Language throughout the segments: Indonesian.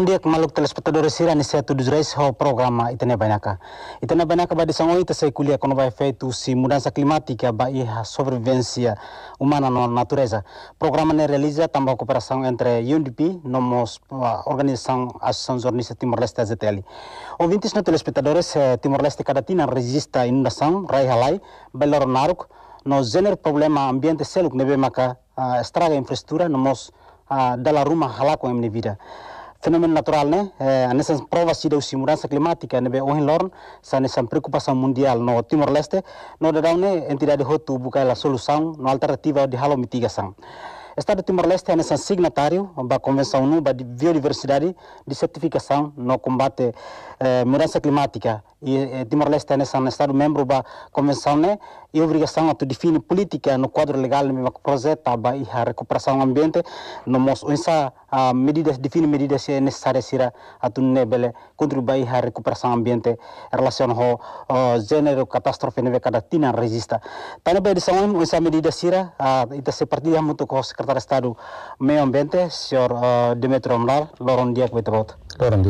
Bondia maluk telespectadores sira ni setu dos reis programa itene banaka. Itene banaka ba disangoi te sei kulia kono vai feito ah, se mudança climática sobrevivência humana na natureza. o Programa é realiza também cooperação entre UNDP nomos organização Associação Jornalista Timor-Leste AZTL. Ouvintes no telespectadores eh, Timor-Leste caratina tina resista inundação rai halai belor naruk no zener problema ah, ambiente seluk que maka uh, estraga infraestrutura nomos uh, dala rumah halako emne vida fenômeno natural ne eh, ane provas prova si mudança climática nebe ohin preocupação mundial no Timor Leste no de uma entidade hotu busca a solução na alternativa de halo mitigação Estado Timor Leste é signatário da Convenção ONU de Biodiversidade de Certificação no Combate à eh, Mudança Climática. E eh, Timor Leste é um Estado membro da Convenção né, e obrigação a definir política no quadro legal mesmo que projeta a recuperação ambiente no moço unsa a medidas define medidas é necessárias ira a tunebele contribuir a recuperação ambiente relacionado ao gênero catástrofe neve cada tina resista também tá bem são unsa medidas será a ita tá se partilha muito com o secretário de Estado meio ambiente senhor ah, Demetrio Amral Loron Diak Betrot Loron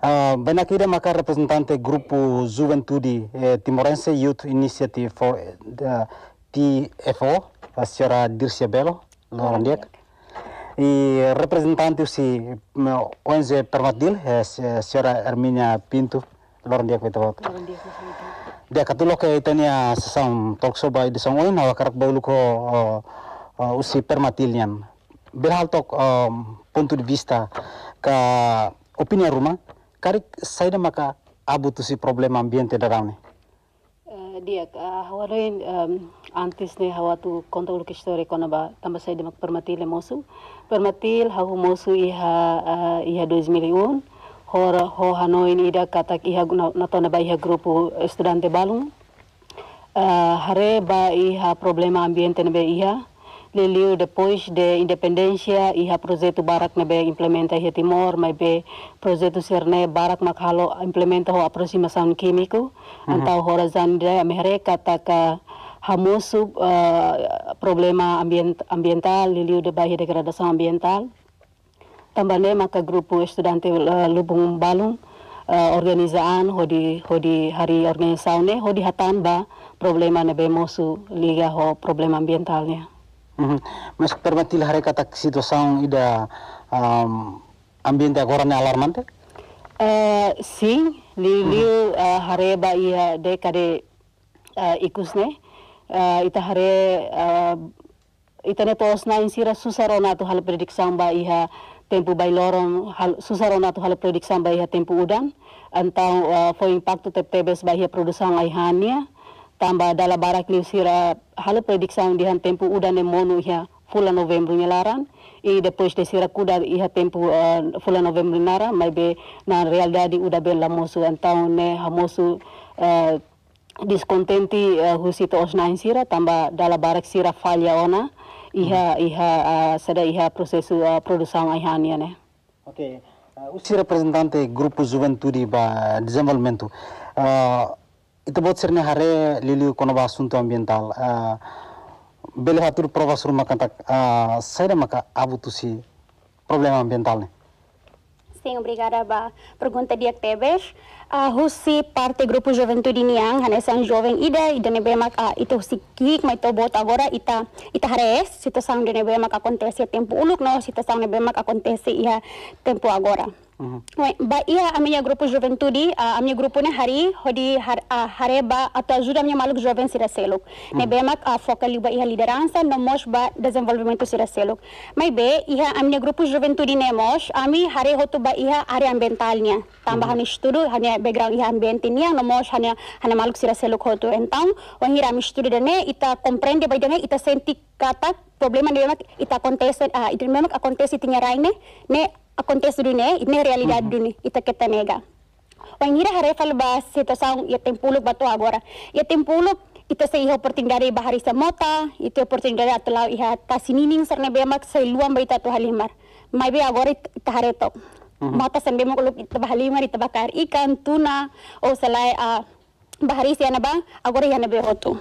Uh, ah, Benaquida Macar, representante grupu Grupo Juventude eh, Timorense Youth Initiative for the eh, TFO, a senhora Dircia Belo, Lorandiak, e representante se ONG Permatil, a eh, senhora Hermínia Pinto, Lorandiak Vitavot. Dia katulo ke itania sesam show by disang oin hawa karak baulu ko usi ah, ah, permatilian. Berhal tok um, punto de vista ka opini rumah Karik saya maka abu tu si problem ambiente darau ni. Eh, dia uh, hawaloin antis ni ne hawa tu kontak ulu story kona ba tamba saya mak permatil mosu permatil hahu mosu iha eh, iha 2 miliun. hor ho hanoin ida katak iha natona ba iha grupu studente balung uh, hare ba iha problema ambiente ne iha Liliu, depois de independência, e a projeto Barak Nebe implementa em Timor, be projeto Cerne Barak Makhalo implementa ho aproximação químico, uhum. então Horizon de América ataca hamusu uh, ah, problema ambient, ambiental, Liliu de Bahia degradação ambiental. Tambane maka grupo estudante ah, Lubung Balung, uh, ah, organizaan ho di hari organizaune hodi ba problema nebe mosu liga ho problema ambientalnya. Mm-hmm. mas permitir hari kata situasi ida um, ambiente agora ya, é alarmante uh, eh, sim liu uh, mm-hmm. eh, ba iya de kare uh, ikus ne uh, ita hari uh, ita ne tos na insira susarona tu hal predik ba iha tempo bai lorong hal susarona tu hal predik ba iha tempo udan antau uh, fo impacto tebes ba iha produsang aihania ya. Tamba dala barak liu sira hala predicção de han tempo udane mono ia fula novembro laran e depois de sira cuda ia tempo uh, eh, fula novembro nara mas be na realidade uda ben lamoso então né hamoso uh, eh, descontente uh, husito osnain sira tamba dala barak sira falha ona iha hmm. iha uh, eh, sada iha processo uh, produção aihania né ok uh, o representante grupo juventude ba desenvolvimento uh, itu bot sirne hare lili kono konoba asunto ambiental eh, bele hatur provas rumah kantak saira maka abu tusi problema ambiental ne Sim, obrigada ba pergunta dia tebes. a eh, husi parte grupo juventude niang hanesan jovem ida ida nebe maka itu husi kik mai bot agora ita ita hare hares situação ne nebe maka kontesi ya tempo uluk no ne nebe maka kontesi ia ya tempo agora. Oi, ba ia ya, minha grupo juventude, uh, minha grupo ne hari hodi har, uh, eh, hare hmm. eh, ba ajuda minha maluk jovem sira seluk. be Ne a uh, focal ba ia lideransa no mos ba desenvolvimento sira seluk. Mai be ia minha grupo juventude ne a mi hare hotu ba ia area ambientalnya. Tambahan mm. estudo hanya background ia ambientinia no mos hanya hanya maluk sira seluk hotu. Então, hira mi estudo dene ita compreende ba dene ita senti katak problema ne bemak ita acontece uh, ita a acontece tinya raine ne akontes dunia, né, né realidade itu kita ita que tenega. O inira hare fal ba situação e batu agora. E tem itu ita sa oportunidade bahari semota itu ita oportunidade atla iha tasinining sarna be mak sa luam ba halimar. Mai be agora ita hare to. mata sambe mo kulup ita halimar ita bakar ikan tuna o selai a bahari siana ba agora iha nabe be hotu.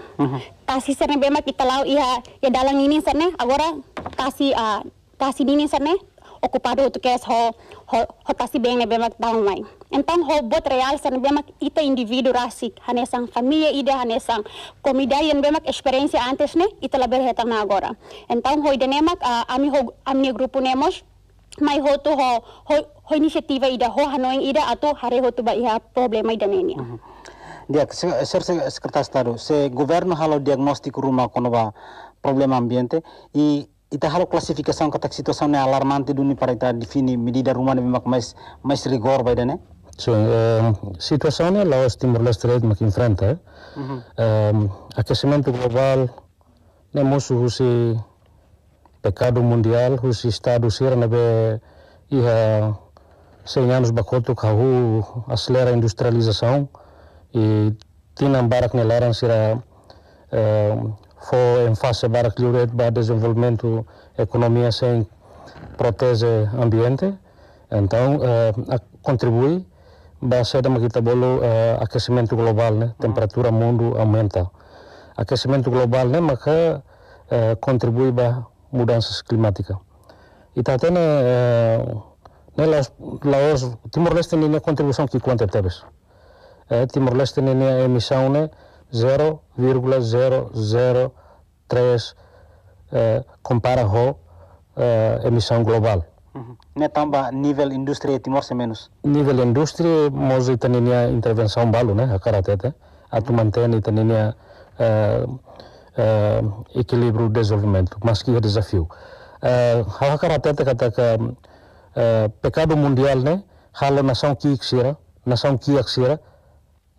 Tasi sarna bemak mak ita lau iha ya dalang ini sarna agora kasih a kasih dini sarna ocupado tu kes ho ho, ho pasibeng ne bemak mai. entang ho bot real san bemak ita individu rasik hanesang familia ida hanesang komida yen bemak experience antes ne ita laber heta na agora entang ho idenemak uh, ami ho ami grupo nemos mai ho tu ho ho, ho inisiativa ida ho hanoing ida atu hari ho tu ba iha problema ida nenia mhm. Dia, ser Dia, ser secretario, se governo halo diagnostik rumah konoba problema ambiente i. ita halo classificação a situação é alarmante do para definir define medida rumana memak mais mais rigor vai dane so uh, eh, situação é Laos Timor Leste mak enfrenta uh mhm. aquecimento global né o se pecado mundial husi estado sira na be iha 100 anos bakoto kahu acelera a industrialização e tinam barak nelaran sira uh, foi em face para Lloret para desenvolvimento economia sem protege ambiente então eh, contribui para ser uma quita bolo eh, aquecimento global né temperatura mundo aumenta aquecimento global né maka eh, contribui para mudanças climáticas e tá tendo eh, né las laos Timor Leste nem a é contribuição que quanto teve eh, é Timor Leste nem a emissão né 0,003 eh, ho eh, emissão global. Ne tamba nivel industri timor menos. Nivel industri mozi taninia intervenção balu né hakaratete atu manteni taninia eh, eh, equilíbrio de desenvolvimento, mas que é desafio. Eh, hakaratete que eh, pecado mundial né halo nação que xira, nação que xira,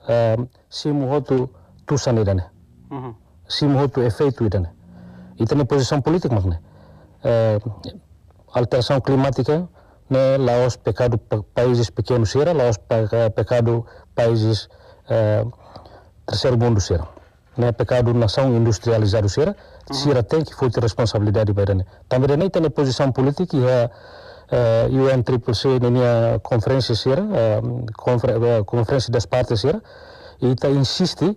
eh, o hotu tusan idane mhm. simo hotu efeito idane itane posição política magne alteração climática né Laos pecado países pequenos era Laos pecado países terceiro mundo era né pecado nação industrializada era Sira tem que foi ter responsabilidade badan também nem tem posição política e uh, mhm. UN Triple C nenia conferência sira, conferência das partes sira, e insiste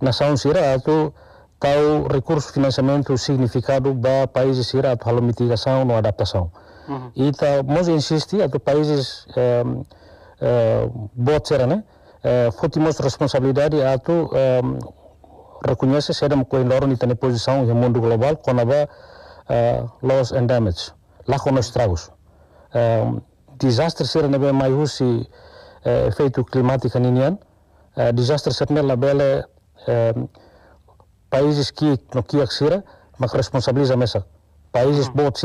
nação sirato tal recurso financiamento significado ba países sirato para mitigação ou adaptação uhum. e nós tá, insiste a países eh, eh, botera né eh, responsabilidade a tu eh, reconhece ser um coinor ni posição no mundo global a eh, loss and damage lá com os estragos eh, desastre ser nebe mai husi eh, efeito climático ninian eh, desastre ser nela bele ε, παίζει που δεν έχουν ξύρα, μα χρεσπονσαβλίζα μέσα. Παίζει mm. μπότ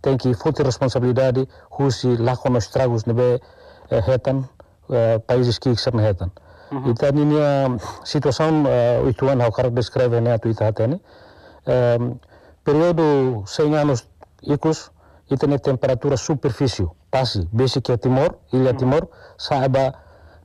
την και η φωτή ρεσπονσαβλίδη, χούσι λάχων ω τράγου νεβέ, ε, έταν, παίζει η που ο Ιτουάν Χαουκάρ δεν ναι, του ναι. ε, περίοδο σε νιάνο οίκου ήταν η temperatura σούπερ Πάση, και τιμόρ, ήλια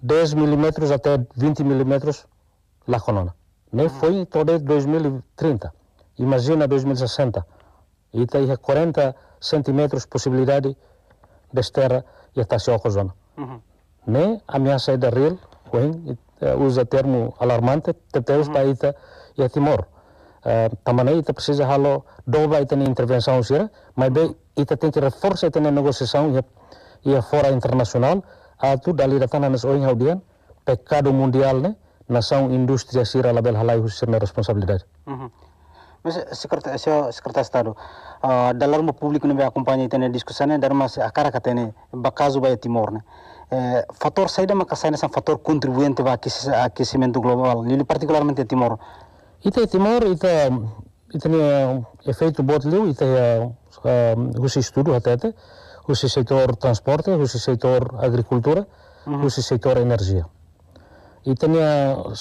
10 milímetros até 20 milímetros la coluna. Nem ah. foi toda 2030. Imagina 2060. E tem 40 centímetros possibilidade de terra e estação a zona. Uhum. Nem ameaça de real, eh, usa termo alarmante, teteus para uhum. ita e a é Timor. Uh, também ita precisa halo dobra ita intervenção mas uhum. bem ita tem que reforçar ita negociação e a é, é fora internacional, hatu dali datang nas oing haudian pecado mundial ne nasau indústria sira label halai husir na responsabilidade uhum. mas eh, dalam seu secretário mo publik ne acompanha itene diskusane ne dar mas akara katene bakazu ba timor ne eh, fator saida maka saída são fator contribuinte para aquecimento global e particularmente timor ite timor ite ite ne efeito eh, botlu ite uh, uh, husi studu hatete husi setor transporte, husi setor agricultura, uhum. setor energia. E tinha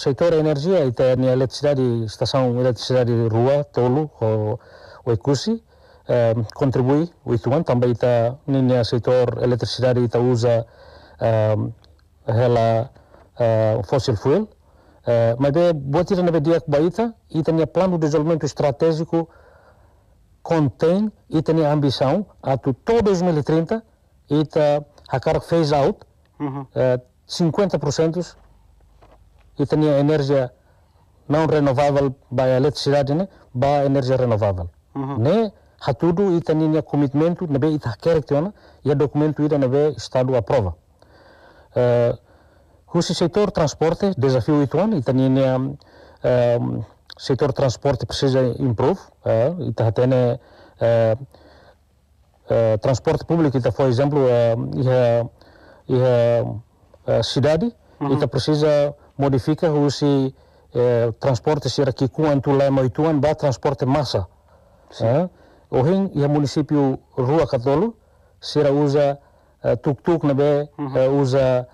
setor energia e tinha eletricidade, estação eletricidade rua, tolo, ou o ECUSI, eh, contribui, o Ituan também está, tinha setor eletricidade e usa um, eh, ela uh, fossil fuel, uh, mas boa é, tirar na bedia que baita e tinha plano de desenvolvimento estratégico contém e tem a ambição até todo 2030 e tá, a carga phase out uhum. 50% é, e tem a energia não renovável by eletricidade né by energia renovável uhum. né a tudo e tem a commitment na né? be e tá, quer que ona e documento ida na be a aprova é, o setor transporte desafio ituan e tem a é, o setor transporte precisa improve, uh, e tá tem uh, é, é, transporte público, então, por exemplo, uh, e, cidade, uhum. então precisa modificar o se transporte será que quanto lá moituan ba transporte massa. Uh, Ohin e o município Rua Catolo será usa tuk-tuk nabe né, uhum. usa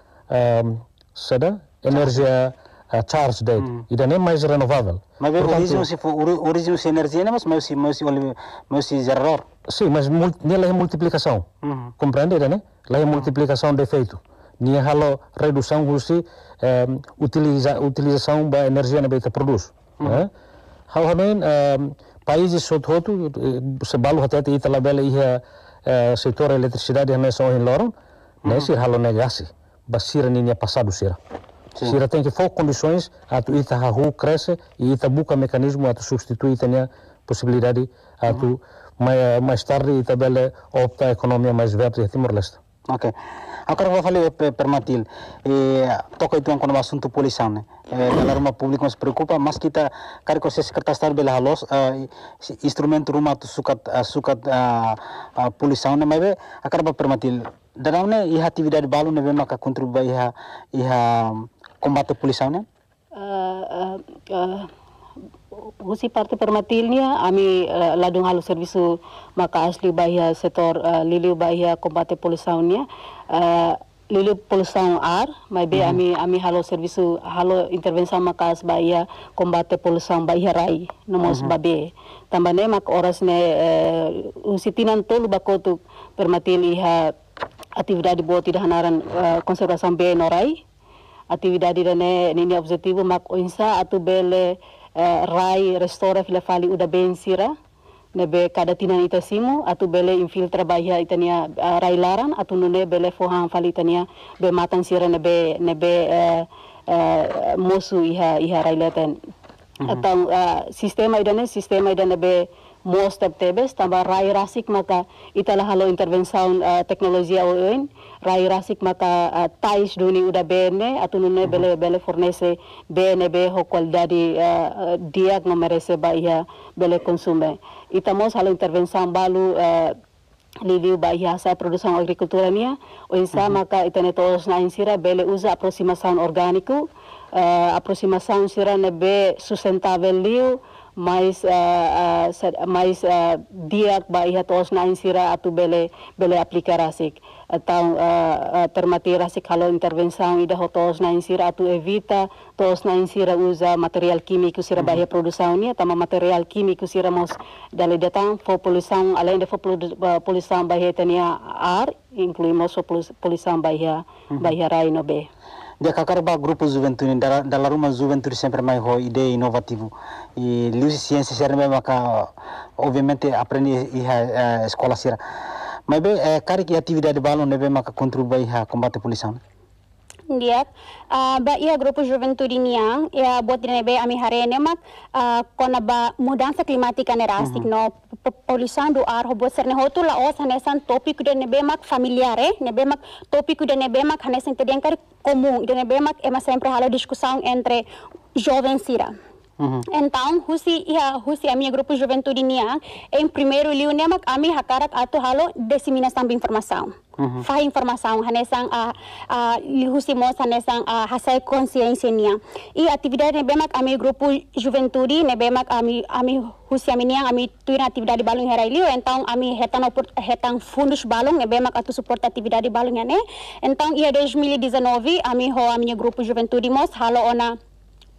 um, sada energia a charge date. Mm. It is mais renovável. Mas o origem se for origem energia, né, mas mas mas mas error. Sim, mas nela é multiplicação. Uhum. Compreende, né? Lá é uhum. multiplicação de efeito. Nia é halo redução gusi um, eh, utiliza, utilização da energia na né, beca produz. Uhum. Hau hamen um, países sothotu eh, se balu até te itala bela ia eh, setor eletricidade hamen né, são em loron, né? Uhum. Se halo negasi. Basira ninia é passado será. Θα υπάρχουν πολλέ condições για να και να υπάρχει ένα μηχανισμό για να substituir και να υπάρχει μια πιο ευκαιρία για να υπάρχει μια πιο ευκαιρία για να υπάρχει μια πιο ευκαιρία για να υπάρχει μια πιο ευκαιρία για να υπάρχει μια πιο ευκαιρία για να υπάρχει μια πιο ευκαιρία για να πιο να combate polisanya? Uh, eh, eh, uh, permatilnya, ami eh, ladung मतिलनिया servisu maka asli bahia setor uh, liliu bahia kombate polisanya, uh, liliu polisang ar mai be hmm. ami ami halu servisu halu intervensi maka as kombate polisang bahia rai nomos mm -hmm. babe tambane mak oras ne uh, usitinan tolu bakotu permatil iha dari bo tidak hanaran uh, konservasi be norai né nini objetivo mak insa atu bele eh, rai restore fila fali uda bensira nebe kada tinan ita simu atu bele infiltra bahia itania uh, eh, rai laran atu nune bele fohan fali itania be matan sira nebe nebe uh, uh, mosu iha iha rai leten mm -hmm. atau uh, sistema idane sistema idane be mostab tebes tambah rai rasik maka itala halo intervensaun uh, eh, teknologi oen rai rasik maka uh, eh, tais duni uda bene atunune mhm. bele bele fornese bene be hokol dari uh, eh, diag merese ba ia bele konsume mos halo intervensaun balu uh, liviu bahasa agrikultura nia, oin sa insa uhum. maka itane todos na insira bele uza aproximasaun organiku, uh, aproximação sira nebe sustentável liu mais uh, uh, mais uh, diak ba iha tos na insira atu bele bele aplikar asik atau uh, uh, termatir asik kalau intervensang ida hotos na insira atu evita tos na insira uza material kimia sira mm -hmm. bahaya produção ni atau material kimia sira mos dale datang fo polisang alain de fo polisang bahaya tania ar mm -hmm. bahaya rai no be de kakarba grupo juventude da dala ruma juventude sempre é mais ho ideia inovativo e luz ciência ser mesmo ka obviamente aprende e a escola sira mas bem é, cara que atividade balão neve é bem maka contribui a combate a poluição né? Ndiet. Uh, eh, ba iya grupo juventudinian ya buat nebe ami ini mak uh, eh, kona ba mudança climática nerastik mhm. uh no polisan do ar hobo ser ne hotu la os hanesan topik de nebe mak familiare, eh nebe mak topik de nebe mak hanesan tedian kar comum de nebe mak ema sempre halo discussão entre jovens Uhum. Então, husi a husi a minha grupo juventude nia, em primeiro liu a ami hakarat atu halo disseminação de informação. Uhum. Faz informação, hanesang a a husi mos hanesang a hasai consciência nia. E atividade nebemak ami grupo juventude nebemak ami ami husi ami nia ami tuina atividade balung herai liu, então ami hetan opor hetan fundos balung nebemak atu suporta atividade balung ane. Então, ia 2019 e ami ho ami grupo juventude mostra, halo ona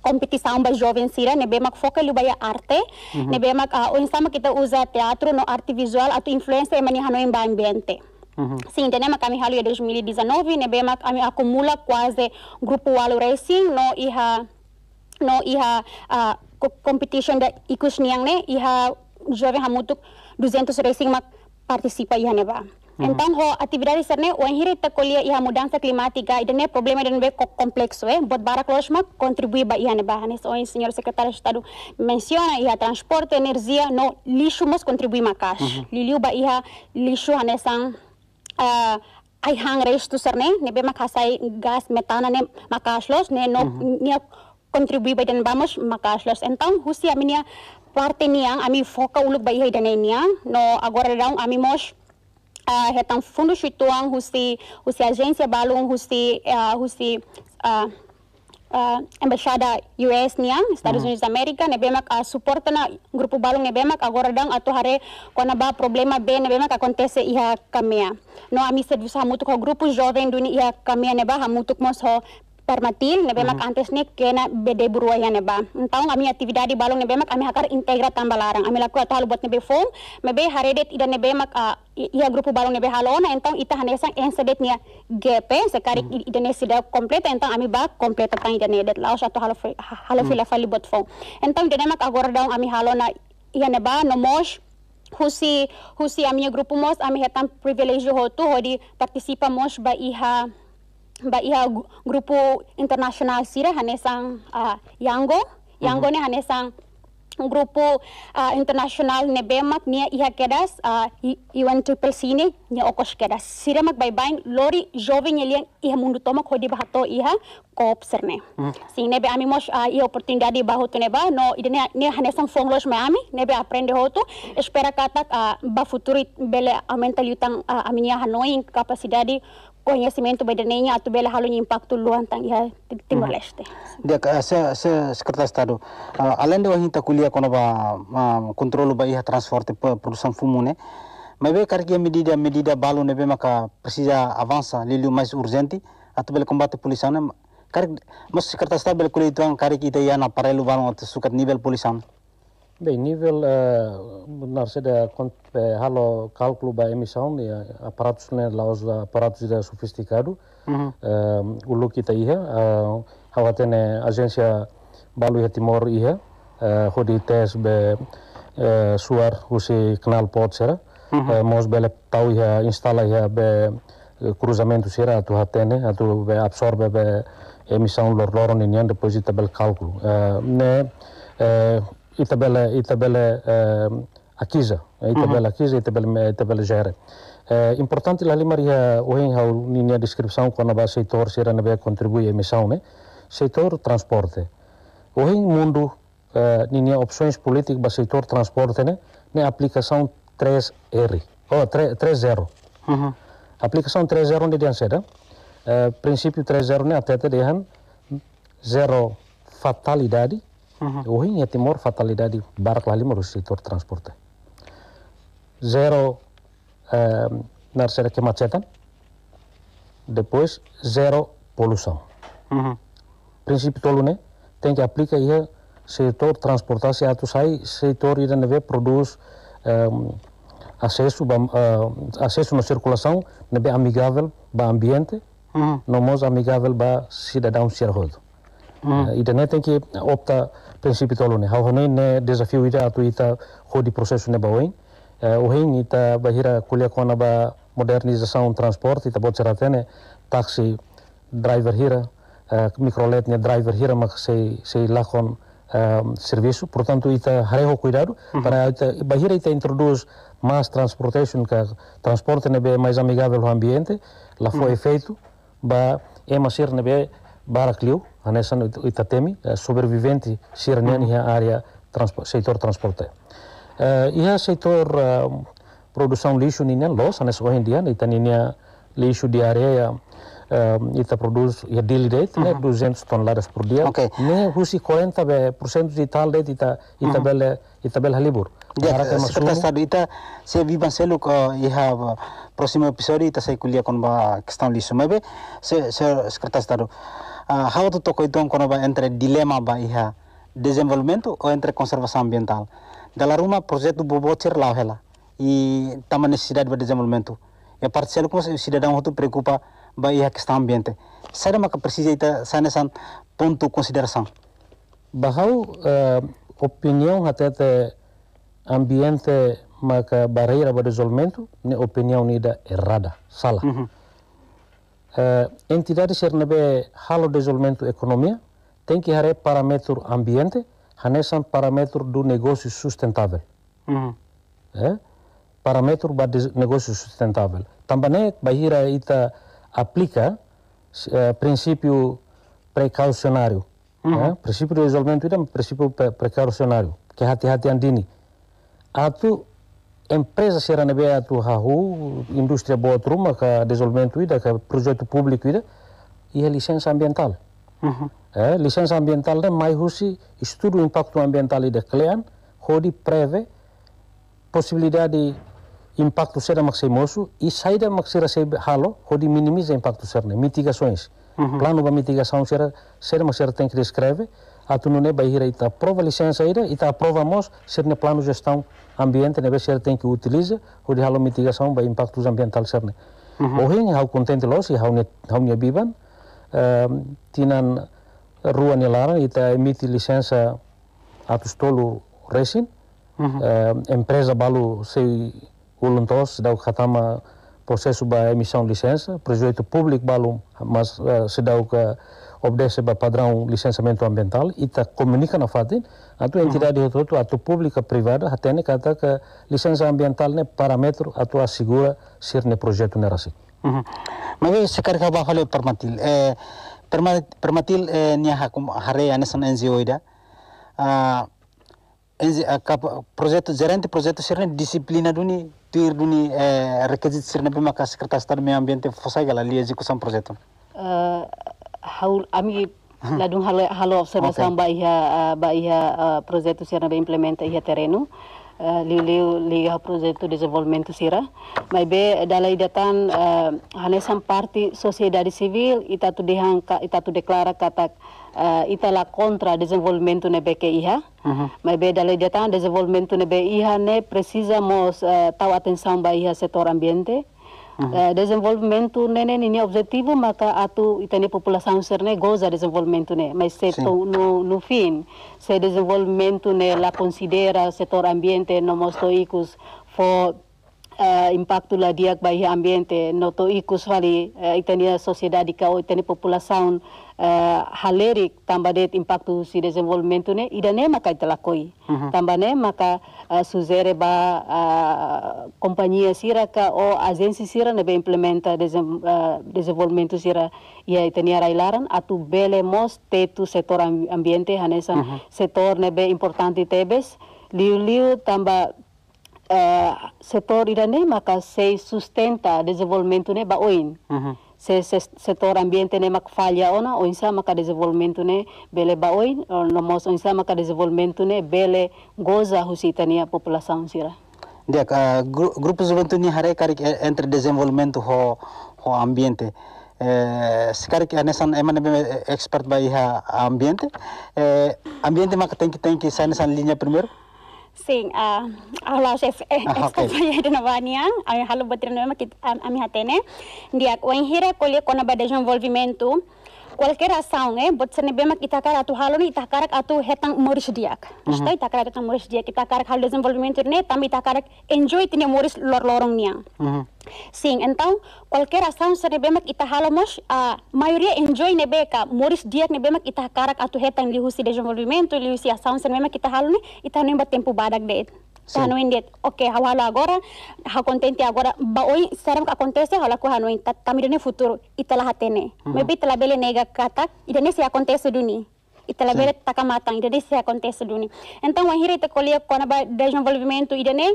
competição ba jovem sira ne be foca lu ubaya arte uhum. ne mak uh, ah, on sama kita uza teatro no arte visual atu influência e mani hano em ba ambiente Uhum. Sim, entendemos que a Mihaly é 2019, né, bem, a, acumula quase grupo Racing, no iha no iha uh, competition da ikus niang ne iha jovem hamutuk 200 racing mak participa iha ne ba ho atividade serne o enhirita colhe iha a mudança climática dene problema dene be complexo, é, eh. bot bara mak kontribui ba ne bahanes, o senhor senior de Estado menciona iha transport transporte, energia, no lishu mos kontribui makash. Liliu ba iha lishu hanesan uh, ah, ai hang race tu serne, nebe makasai gas metana ne los ne no uhum. nia contribui ba dene bamos makashlos. Então, husi aminia parte niang ami foka uluk ba iha dene niang, no agora raung ami mosh hetang um fundu shituang husi husi agensia balung husi husi uh, embaixada US niang Estados uhum. Unidos da ne nebemak a uh, suporta na grupo balong nebemak agora dang ato hare kona ba problema ne nebemak akontese iha kamea no ami servisa du mutuk ho grupo jovem duni iha kamea ne ba hamutuk mos ho permatin nebe mak hmm. antes ne kena bede burua ya neba entau kami aktividad di balong nebe mak kami hakar integra larang. kami laku atau buat nebe form nebe haredet ida nebe mak ah, ia iya grupu balong nebe halona entau ita hanesang ensedet nia ya, gepe sekari hmm. ida ne sida komplet entau kami ba komplet tentang ida ne det laos atau halo halo hmm. fila fali buat form entau ida ne mak agora daung kami halona ia neba nomosh husi husi amia grupu mos ami hetam privilege ho tu partisipa mos ba iha ba iha grupo internasional sire hane sang uh, ah, yango yango mm -hmm. ne hane sang grupo uh, ah, internasional ne bemak nia iha kedas uh, ah, un triple c nia okos kedas sire mak bai bain lori joving elian iha mundu tomak hodi bahato iha koop serne mm. sing nebe ami mos uh, i oportunidade bahutu neba no nia ne hanesang fonglos me ami nebe aprende hotu espera katak uh, ba futuri bele amenta liutang uh, aminia hanoi kapasidadi conhecimento bela halu halun impacto luan tang ia ya, Timor mhm. Leste. Dia se se secretário estado. Ah, Além de wahin takulia kono ba controlo ba ia transporte produção fumune. Mebe karkia medida medida balu nebe maka precisa avança lilu mais urgente bela combate polisane. Karik mas secretário estado bela kulia tuang karik ita ia na parelu balu at sukat nível policial. Bem, nível uh, na sede halo cálculo da emissão de aparatos né laos aparatos de sofisticado uhum. uh, o look ita ia uh, hawa tene agência balu ia timor ia uh, hodi tes be може suar husi canal pot sera бе uh, сира bele tau ia instala ia be cruzamento sera tu и atu be absorbe be emissão Itabela, Itabela uh, ehm, Akija, eh, Itabela uhum. Akija, Itabela, eh, Itabela Jere. É importante lá Maria Oenhau, na descrição, quando a setor será na bea contribui à emissão, né? Setor transporte. O em mundo, uh, opções políticas para setor transporte, né? Na aplicação 3R, oh, 3, 3.0. Uhum. Aplicação 3 3.0 onde é diante, né? Uh, princípio 3.0, né? Até te dejan zero fatalidade, é Timor fatalidade baraklah lima setor de transporte. Zero um, que kemacetan. Depois zero poluição. Uhum. Princípio todo né? Tem que aplicar aí setor transportar se atu sai setor ira neve produz eh, acesso ba, uh, acesso na circulação neve amigável para ambiente, uhum. não mais amigável para cidadão ser rodo. Uhum. Uh, e tem que optar principi tolu ne hawhonei ne desafio ita atu ita hodi processo ne bawain eh, o hein ita bahira kulia kona ba modernização transporte ita bot seratene taxi driver hira eh, microlet ne driver hira mak sei sei lakon um, eh, serviço, portanto, ita hareho cuidado mhm. para ita, bahira ita introduz mais transportation que transporte nebe mais amigável ao ambiente, lá mhm. foi uhum. feito, ba emasir nebe barakliu, Ανέσαν οι τατέμοι, σοβερβιβέντη σύρνην άρια σε ειτόρ τρανσπορτέ. Ήχα σε ειτόρ προδουσάν λίσουν είναι λόγος, ανέσαι όχι ήταν λίσου ε, διαρέα τα προδούς για δίλη δέτ, είναι δουζέντς των λάρες προδία. Ναι, χούσι κορέντα με προσέντους ή τα δέτ, ή τα μπέλα λίμπορ. Σε βίβαν uh, ah, how to toko itong kono ba entre dilema ba iha desenvolvimento ou entre conservação ambiental. Dala ruma projeto bobo cer lau hela e tama necessidade de desenvolvimento. E parcelo como cidadão outro preocupa ba iha questão ambiente. Sada maka precisa ita sanesan ponto consideração. Bahau uh, eh, opinião até ambiente maka barreira para desenvolvimento, ne opinião nida errada, salah. Uhum uh, eh, entidade chernebe halo desenvolvimento economia tem que haver parâmetro ambiente hanesan parâmetro do negócio sustentável uhum. é? Eh? parâmetro ba negócio sustentável também é bahira ita aplica uh, princípio precaucionário uhum. é? princípio de desenvolvimento ita então, princípio precaucionário que hati-hati é andini atu empresa será na beira do Rahu, indústria boa truma, que é desenvolvimento que é projeto público e a licença ambiental. Uhum. É, licença ambiental é mais russo, estudo o impacto ambiental de CLEAN, onde prevê possibilidade de impacto ser maximoso e saída maxira ser halo, onde minimiza impacto ser, né? mitigações. Uhum. Plano para mitigação ser, ser maxira tem que descrever, a tu não é bairra, e aprova licença e tá aprova mos, ser no plano gestão ambiente nebe né, ser tem que utiliza o de halo mitigação ba impactos ambientais serne né? uhum. o hin hau contente los i hau ne hau ne biban uh, eh, tinan rua ne laran ita emite licença atustolo resin uhum. uh, empresa balu sei uluntos o katama processo ba emissão licença prejuízo público balu mas uh, se o que obedece ao padrão licenciamento ambiental e ta comunica na fatin tua entidade uhum. a tua pública privada hatene kata a licença ambiental ne parâmetro tua assegura ser no projeto ne rasi uhum. mas se carga bafale permatil eh, permatil eh, nia hakum hare anesan NGO ida ah, projeto gerente projeto sirne disciplina duni tir duni eh, requisito sirne bima a secretaria do meio ambiente fossai gala ali execução projeto haul ami ladung halo halo observação okay. Ah, ba iha ba iha uh, sira be implementa iha terenu uh, liu liga proyek de development sira mai be dalai datan uh, hanesan parti sosiedade civil itatu ita itatu deklara katak uh, itala kontra desenvolvimento ne beke iha -huh. mai be dalai datan desenvolvimento ne be iha ne precisa mos uh, tau atensaun ba iha ambiente É, eh, desenvolvimento nene nini objetivo maka atu itani população ser né goza desenvolvimento né mas se to, no, no fim se desenvolvimento né la considera setor ambiente no mosto ikus for uh, eh, impacto la diak ambiente no to ikus vali uh, eh, itani sociedade ka itani população uh, halerik tambade impacto si desenvolvimento ne ida ne maka italakoi uh mhm. -huh. maka uh, eh, suzere ba uh, eh, companhia siraka o agensi sira ne be implementa desem, uh, desenvolvimento sira ia itenia railaran atu bele mos tetu setor ambiente hanesan uh mhm. -huh. setor ne be importante tebes liu liu tamba uh, setor ida ne maka se sustenta desenvolvimento ne ba oin uh mhm. -huh. se se setor ambiente ne mak falha ona o insa maka desenvolvimento ne bele baoi no mos insa maka desenvolvimento ne bele goza husitania populasaun sira De uh, gru grupo juventude ni hare karik entre desenvolvimento ho ho ambiente eh, sekarik anesan eman expert ba ha ambiente eh, ambiente maka tenki tenki sanesan linha primeiro sing, uh, ah, hola, chef. Excompañero Vania, a Halo Botrino, que a mi Diak, o en gira, Qualquer ação, né? Pode ser bem kita kara tu halo ni itacar atu hetang moris diak. Está mhm. itacar atu moris diak, itacar halo desenvolvimento ne, também itacar enjoy tinha moris lor lorong nia. Mhm. Sim, então qualquer ação ser bem que itahalo mos a maioria enjoy ne beka moris diak ne bem que itacar atu hetang lihusi desenvolvimento, lihusi ação ser bem kita itahalo ni, itahalo tempo badak det. Sí. hanoindet oke, hawala agora hacontente agora baoi saram que acontece hawala ku hanoin tamirone futuro itala hatene uh mm-hmm. -huh. mebi itala bele nega kata idene se acontece duni itala sí. bele takamatang idene se acontece duni então wahira itakolia kona ba desenvolvimento idene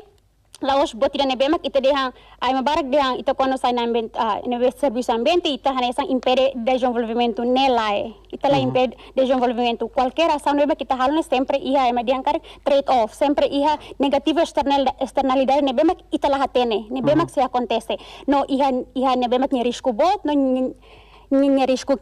laos botirane bemak ita deha han barak mabarak de ite kono sai na ambient a ah, ne servicio ita han sang impede desenvolvimento nelae ne lae ite -huh. Mhm. impede desenvolvimento qualquer ação neba kita halone sempre iha ema diangkar kare trade off sempre iha negativa external externalidade ne bemak ita la hatene ne bemak uh no iha iha ne bemak risco bot no ni, ni risco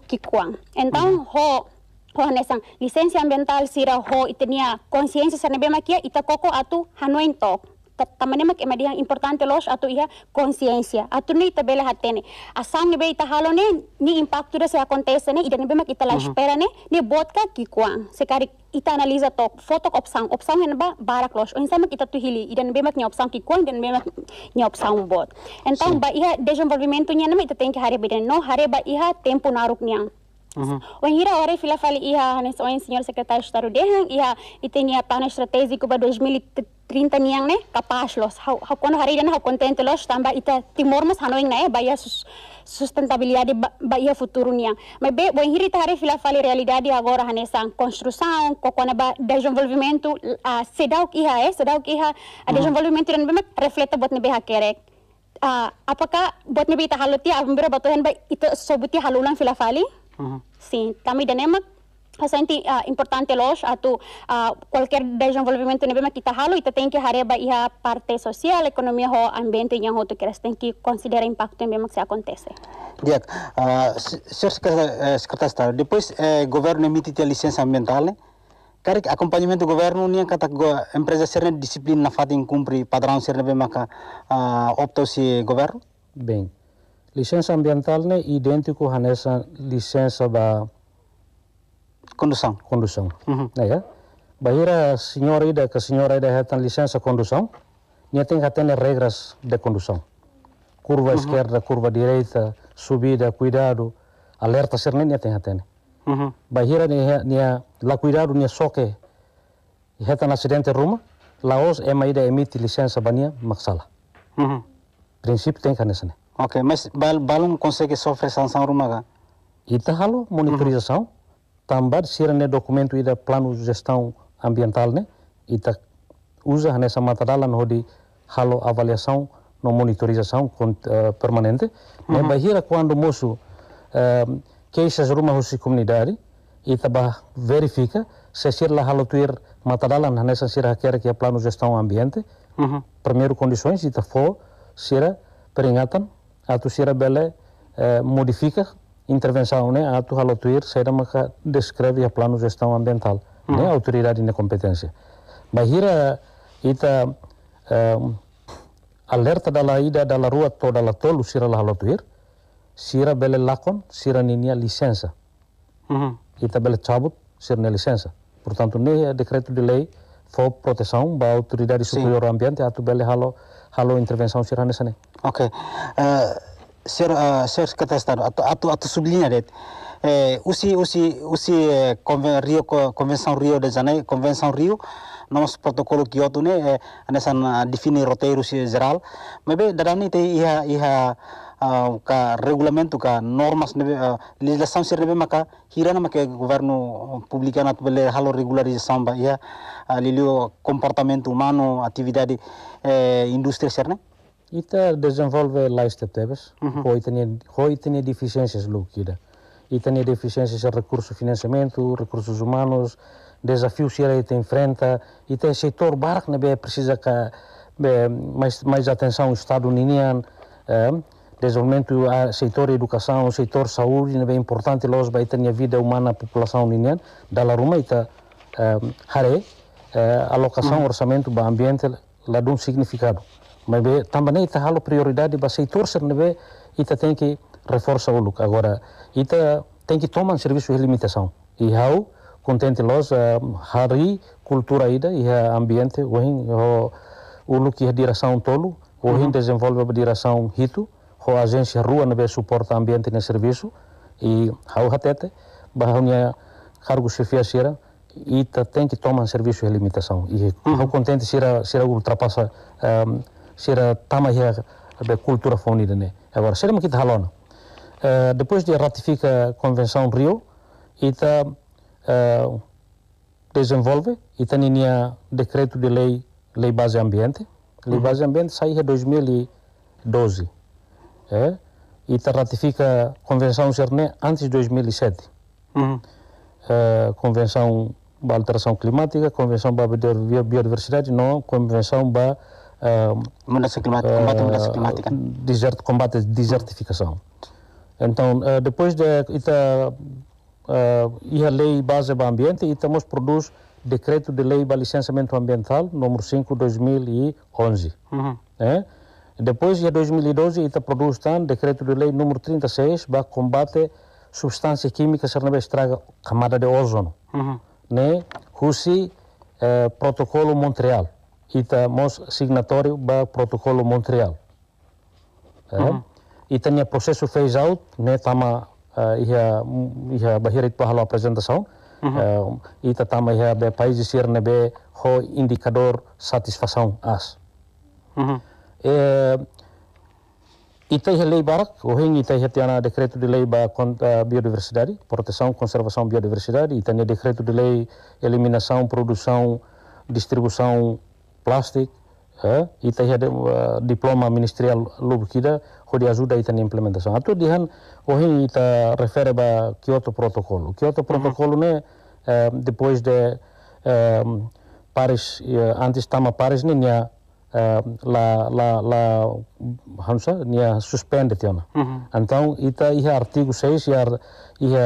Entang mhm. ho ho ho lisensi ambiental sira ho itenia konsiensi sa nebe bemak ita koko atu hanoin tok tamanemak dia importante los atu iha conciencia atu ni tabela hatene asang be ita halone ni impacto se acontece ne idane bemak ita mhm. la espera ne ne botka kikuan se kari ita analiza tok fotok opsang opsang ne ba barak los o sama kita tu hili idan bemak ni opsang ki kuan dan bemak ni opsang bot entang ba iha desenvolvimento nya nama ita tenki hari beden no hari ba iha tempo naruk niang O mm-hmm. Hira Ora Fila Fale Iha, né? O senhor secretário de Estado de Iha, e tinha plano estratégico para 2030 niang ne eh? Capaz los. Quando hari dan contente los tambah ita timor mas hanoing né? Eh? Bahia sustentabilidade bahia futuro niang. Mas bem, o Hira Tare Fila Fale realidade agora nessa construção, quando ba desenvolvimento, a ah, sedau Iha, eh, Sedau Iha, a ah, mm-hmm. desenvolvimento dan bem reflete buat nebeha kerek. Uh, ah, apakah buat ita tahaluti abang bera batuhan baik itu sobuti halulang filafali? Sí, también tenemos bastante uh, importante los a tu uh, cualquier desenvolvimiento en kita halo te tienen que hareba la parte social economía o ambiente y en ho que keras tienen que considera impacto en el que se acontece Diak, se senhor secretário, después eh, gobierno emite la licencia ambiental, care acompañamiento gobierno governo nem kata empresa ser disciplina fatin cumpre padrón ser bem maka uh, opta si gobierno? Bien. licenciambientalne idêntico à nessa licença ba condução condução uhum. né ya? bahira senhora ida que senhora ida tem licença condução nia tem que ter regras de condução curva uhum. esquerda curva direita subida cuidado alerta serne nia tem que ter uhum. bahira nia nia la cuidado e nia soke heta na acidente laos ema ida emiti licença bania maksala uhum. princípio tem que nessa né Ok, mas balão consegue sofrer sanção rumaga? Ita halo monitorização, uhum. também. Se era ne né, documento ida plano gestão ambiental né, ita tá, usa nessa matadala no de halo avaliação no monitorização uh, permanente, uhum. né bahira quando moço uh, eh, queixas ruma hosi comunidade, ita bah verifica se sira la halo tuir matadala nessa sira quer que é plano gestão ambiente, uhum. primeiro condições ita for era peringatan atu sira bele eh, modifica intervenção, né? Atu halotuir será uma descreve a plano gestão ambiental, né? uhum. né? Autoridade na competência. Bahira ita alerta eh, alerta dala ida la rua toda la tolu sira la halotuir, sira bele lakon, sira ninia licença. Uhum. Ita bele chabut, sira ne licença. Portanto, ne decreto de lei foi proteção da autoridade superior ao ambiente, atu bele halotuir halo intervensi sur hane sana oke eh, sir eh, sir kata atau atau atau ato sublinha det eh, usi usi usi eh, conven, Rio Convenção Rio de Janeiro Convenção Rio namos protokolo Kyoto ne eh, anesan eh, defini roteiro geral mebe dadani te iha iha uh, ka regulamento ka normas nebe uh, legislação se rebe maka hirana maka governo publicano atbele é halo regularização ba ia uh, lilio comportamento humano atividade eh, indústria cerne né? ita desenvolve lifestyle tebes uhum. hoi tenia hoi tenia deficiências lukida e tem deficiências em recursos financiamento recursos humanos desafios que ela enfrenta e tem setor barco que precisa que mais mais atenção estado eh, desenvolvimento do setor educação, o setor saúde, é importante los vai ter a vida humana a população ninian, da la rumeita um, eh, eh, alocação, uhum. orçamento para ambiente, lá de um significado. Mas também está halo prioridade para setor ser nebe, ita tem que reforçar o lucro. Agora, ita tem que tomar serviço de limitação. E how contente los um, cultura ida e ambiente, o, o look e a direção tolo, o uhum. desenvolve a direção rito, ho agência rua na vez suporta ambiente no serviço e hau hatete bahaunya cargo chefia sira e tem que tomar serviço de limitação e hau uhum. contente sira sira ultrapassa um, ehm, sira tama tá hia da cultura fonida né agora sira é mo kita halona uh, eh, depois de ratifica a convenção Rio ita uh, eh, desenvolve ita ninia decreto de lei lei base ambiente lei uhum. base ambiente sai em 2012 é? e ratifica a Convenção Cerné antes de 2007. Uhum. É, convenção da Alteração Climática, Convenção da Biodiversidade, não Convenção da uh, mudança climática, uh, combate à é, mudança climática. Desert, combate à desertificação. Então, uh, depois da de, ita, uh, a lei base do ambiente, estamos produz decreto de lei para licenciamento ambiental número 5 2011. Uhum. Depois, em 2012, produz o decreto de lei número 36 para combate substâncias químicas que estraga camada de ozono. Uhum. Né? é, protocolo Montreal. Ita mos signatório para protocolo Montreal. É? Uhum. E tem processo phase out, né? Tama eh, ia ia ia it pahalo apresentação. Uhum. Uh, ita tama ia be país de né be ho indicador satisfação as. Uhum a eh, Lei Barak, o REN Itaiha tem a decreto de lei contra a biodiversidade, proteção, conservação da biodiversidade, e tem a decreto de lei eliminação, produção, distribuição plástico, eh, e tem uh, eh, diploma ministerial lubkida, que ajuda e tem implementação. tudo dihan, o REN ita tá, refere a Kyoto Protocolo. Kyoto uhum. Protocolo, né, eh, depois de Paris, antes tama Paris, né, Ehm, la, la, la हमसे यहाँ सस्पेंड थियो न अन्तौ इ त इहे आर्टिgo 6 यार इहे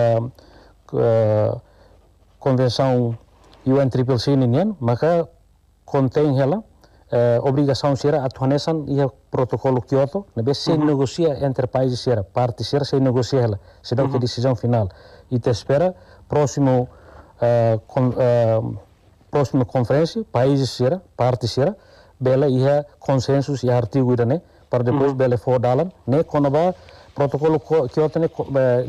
convenção UNCCC ninguém, maka contém ela eh, obrigação será atuanesan e o protocolo Kyoto, na vez sem uhum. negocia entre países será parte será sem negocia ela, será que é uhum. decisão final e espera próximo eh, con, eh, próxima conferência países será parte será bela iha konsensus ya arti wirane par pois bela fo dalam ne konaba protokolo kyoto ne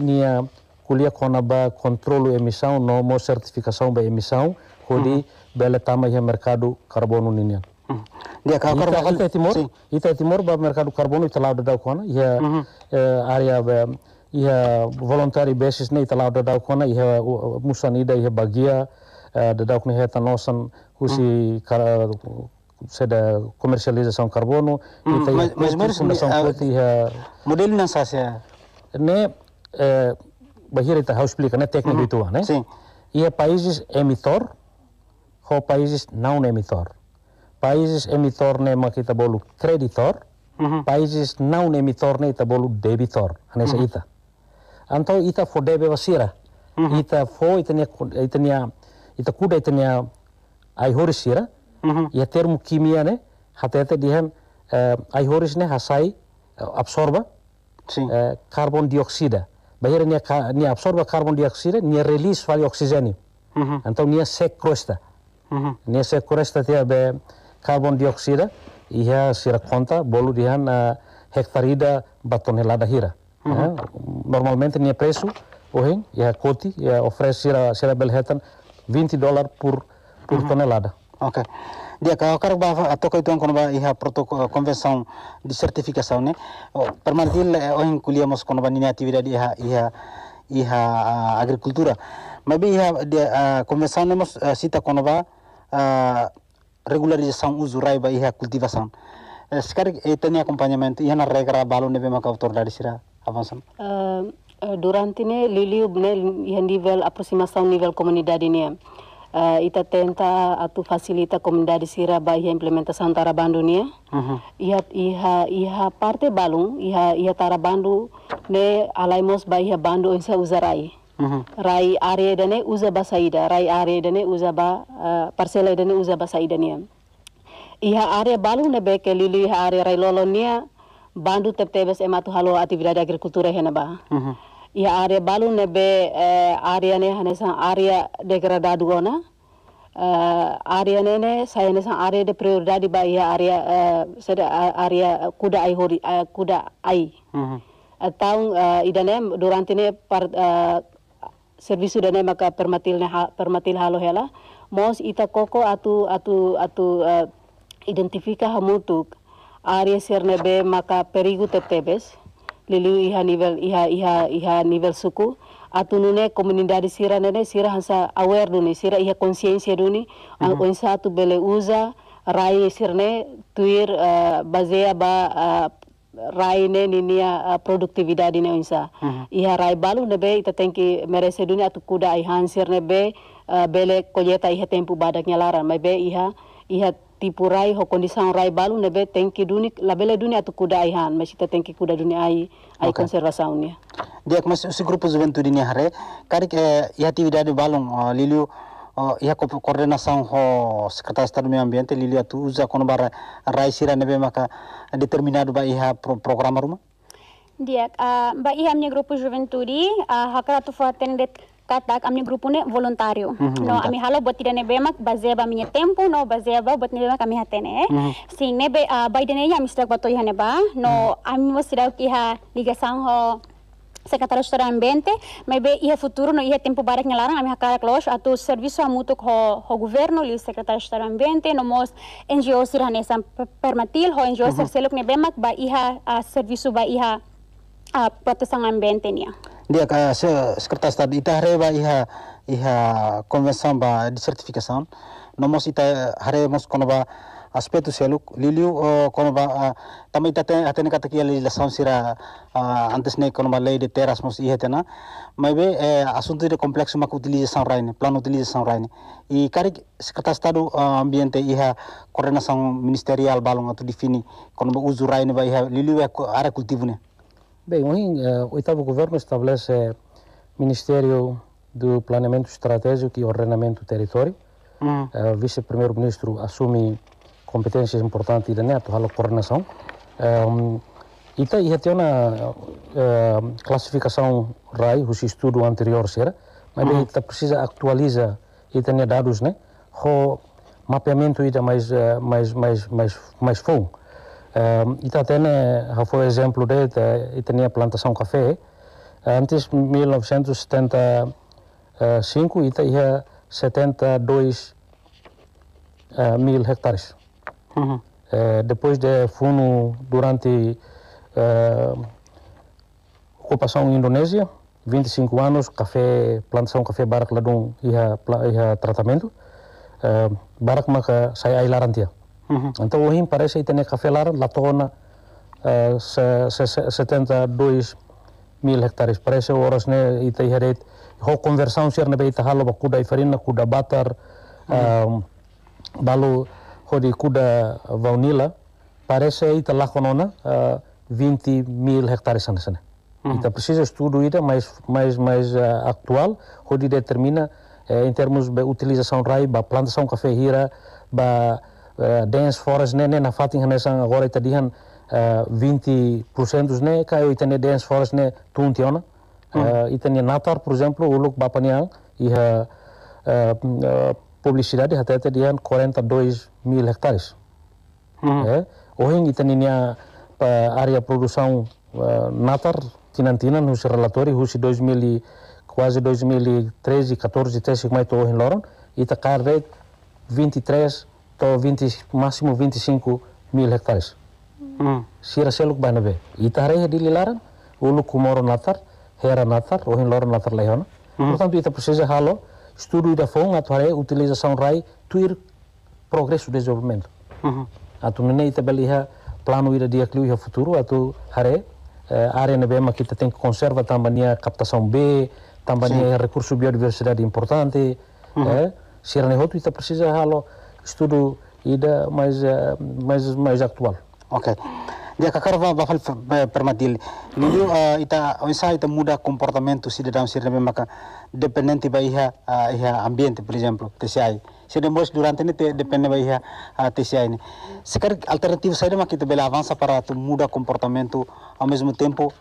nia kulia konaba kontrolu emisau no mo sertifikasau ba emissão hodi bela tama iha merkado karbonu ninia dia ka karba ita timor ita timor ba karbonu ita itala da kona iha area ba iha voluntary basis ne itala da kona iha musanida iha bagia da da kona iha tanosan husi seda comercialização carbono hum, e tem mas, mas, mas, fundação modelo não sabe né uh, bahira está explica né técnica uhum. né sim e é países emitor ou países não emitor países emitor né mas que bolo creditor países não emitor né tá bolo debitor nessa uhum. ita então ita for debe basira ita for ita ne ita ne ita kuda ita ne ai Mm-hmm. Ya, termu kimia ne, hatete dihen eh, ai horis ne hasai eh, absorba eh, dioksida Bahira ne nia absorba dioksida, nia release van oksijeni. Então mm-hmm. nia sequestra. Mm-hmm. Nia sequestra tia be dioksida, iha sira konta bolu dihan hektarida hektarida batonelada hira. Normalmente nia presu ohen, iha koti, iha ofres sira, sira belhetan 20 dolar por, por tonelada. Ok. Dia ka kar ba to ko ton kon ba iha protokol convention eh, di certificação né. Eh. Permantil oh eh, in kuliah mos kon ba ni atividade iha iha iha agrikultura. Mabi iha dia convenção mos sita kon ba regularização usurai ba iha cultivação. Sekarang itu ni acompanhamento iha na regra balo nebe maka tur dari sira avançam. Durante ne liliub ne iha nível aproximação komunidad ini ya uh, ita tenta atu fasilita comunidade sira bahia implementação Uh ya. mhm. -huh. iha iha iha parte Balung, iha iha tarabandu ne alaimos bahia bandu onsa Uh -huh. rai mhm. area dene uza basaida rai area dene uza ba uh, eh, parcela dene uza basaida nia ya. iha area Balung ne beke lili iha area rai lolonia ya. bandu tep tebes ematu halo hena ba. Uh mhm. -huh. Ya, area area balu nebe iyo eh, aarya area ne aaryanehanesa sa degradadugona aaryanene eh, area de prioridadi ba iya area eh, sede area kuda ai hori kuda ai mm-hmm. taun idane durantine par servisu dane maka ne permatil halo hela mos ita koko atu atu atu identifika hamutuk area sernebe maka perigu tetebes lili iha nivel iha iha iha nivel suku atu nune komunidade sira nene sira hansa aware duni sira iha konsiensia duni mm -hmm. ang satu bele uza rai sirne tuir uh, bazea ba uh, rai ne ninia eh, productividade ne unsa mm -hmm. iha rai balu nebe ita tenki merese dune atu kuda iha hansir ne be uh, bele koyeta iha tempu badaknya laran mai iha iha tipurai ho di rai balu nebe tengki duni labele duni atau kuda aihan ta tengki kuda duni ai ai okay. ya dia mas si grup juventud ini hare karik eh, ya ti balung oh, liliu uh, oh, ya ko koordinasaun ho sekretaris medio ambiente liliu atu uza kono bara rai sira nebe maka determinado ba iha pro, program rumah dia uh, ah, ba ihamnya grup juventud uh, ah, hakara tu tak amne grupo ne voluntário. Mm -hmm. No ami halo bot tirane bemak bazeba minye tempo no bazeba bot ne bemak ami hatene. Mm -hmm. Sing ne be uh, ah, by dene ya mistak bato ihane ba. No mhm. ami mo sirau ki ha liga sang ho sa katalo sa ambiente, may be iha futuro no iha tempo barak nga ami amih klos atu servisu amutok ho ho governo li sekretaryo sa ambiente no mos NGO sira sirhanesan permatil ho NGO uh mhm. -huh. sa selok ne bemak ba iha uh, ah, serviso ba iha uh, ah, protesang ambiente niya. dia ka se sekretaris tadi ita hare ba iha iha konvension ba disertification nomos ita hare mos kono ba aspetu seluk ya liliu kono ba tama ita te atene kata kia legislation sira antes ne kono ba lei de teras mos iha tena maibe asunto de kompleks ma utilização raine plan utilização raine i karik sekretaris tadi ambiente iha korena sang ministerial balong atau defini kono ba uzu raine ba iha liliu e ara kultivune Bem, o eh, oitavo governo estabelece Ministério do Planeamento Estratégico e Ordenamento do Território. Hum. Eh, o vice-primeiro-ministro assume competências importantes da NETO, a coordenação. Eh, um, e tá tem uma classificação RAI, o estudo anterior será, mas ele hum. tá, precisa atualizar e ter dados, né? O mapeamento ainda mais, mais, mais, mais, mais fundo. Um, e foi exemplo de e tinha plantação café. Eh, antes, 1975, Ita ia 72 uh, mil hectares. Uhum. Uh, eh, depois de funo durante uh, ocupação Indonésia, 25 anos, café, plantação café Barak Ladung ia, ia tratamento. Uh, eh, barak Maka sai Ailarantia. Uhum. Então o rim parece que tem a latona, uh, eh, se, se, se, 72 mil hectares. Parece o né, e tem a Ho conversão ser ne beita halo ba kuda farina, kuda batar, um, uhum. ehm, balu ho de kuda vaunila. Parece que está lá com uh, 20 mil hectares Uhum. Então precisa estudo ida mais mais mais uh, eh, atual, onde determina uh, eh, em termos de utilização rai, plantação café ba uh, dance forest né na fatin hane sang agora itadihan uh, 20% né kai itane dance forest né tuntiona uh, hum. eh, itane natar por exemplo o look bapaniang eh, e a publicidade hata quarenta 42 mil hectares o hum. é ohin itane nia área produção natar tinantina no husi relatório dois 2000 quase 2013 14 13 mais to em loron ita carret 23 το 20, máximo 25 mil hectares. Mm. Sira seluk bana be. Itare he dililaran, ulu kumoro natar, hera natar, rohin loro natar lehona. Mm. Portanto, ita precisa halo, estudo da fong, atuare utilização rai, tuir progresso do desenvolvimento. Mm -hmm. Atu nene ita beliha plano ira dia kliu ia futuro, atu hare, uh, eh, área na bema kita tem que conserva também a captação B, também hmm. Sim. recurso biodiversidade importante. Mm -hmm. eh, Sira nehotu ita precisa estudo e eh, dá mais, mais, mais atual. Ok. Dia kakarva permatil. Eh, permadil. Liu eh, ita onsa ita muda comportamento si dalam sirna memaka dependente ba iha iha ambiente, por exemplo, TCI. Se depois durante te depende ba iha TCI ne. Sekar alternativo sai dema kita bela avansa para tu muda comportamento ao mesmo tempo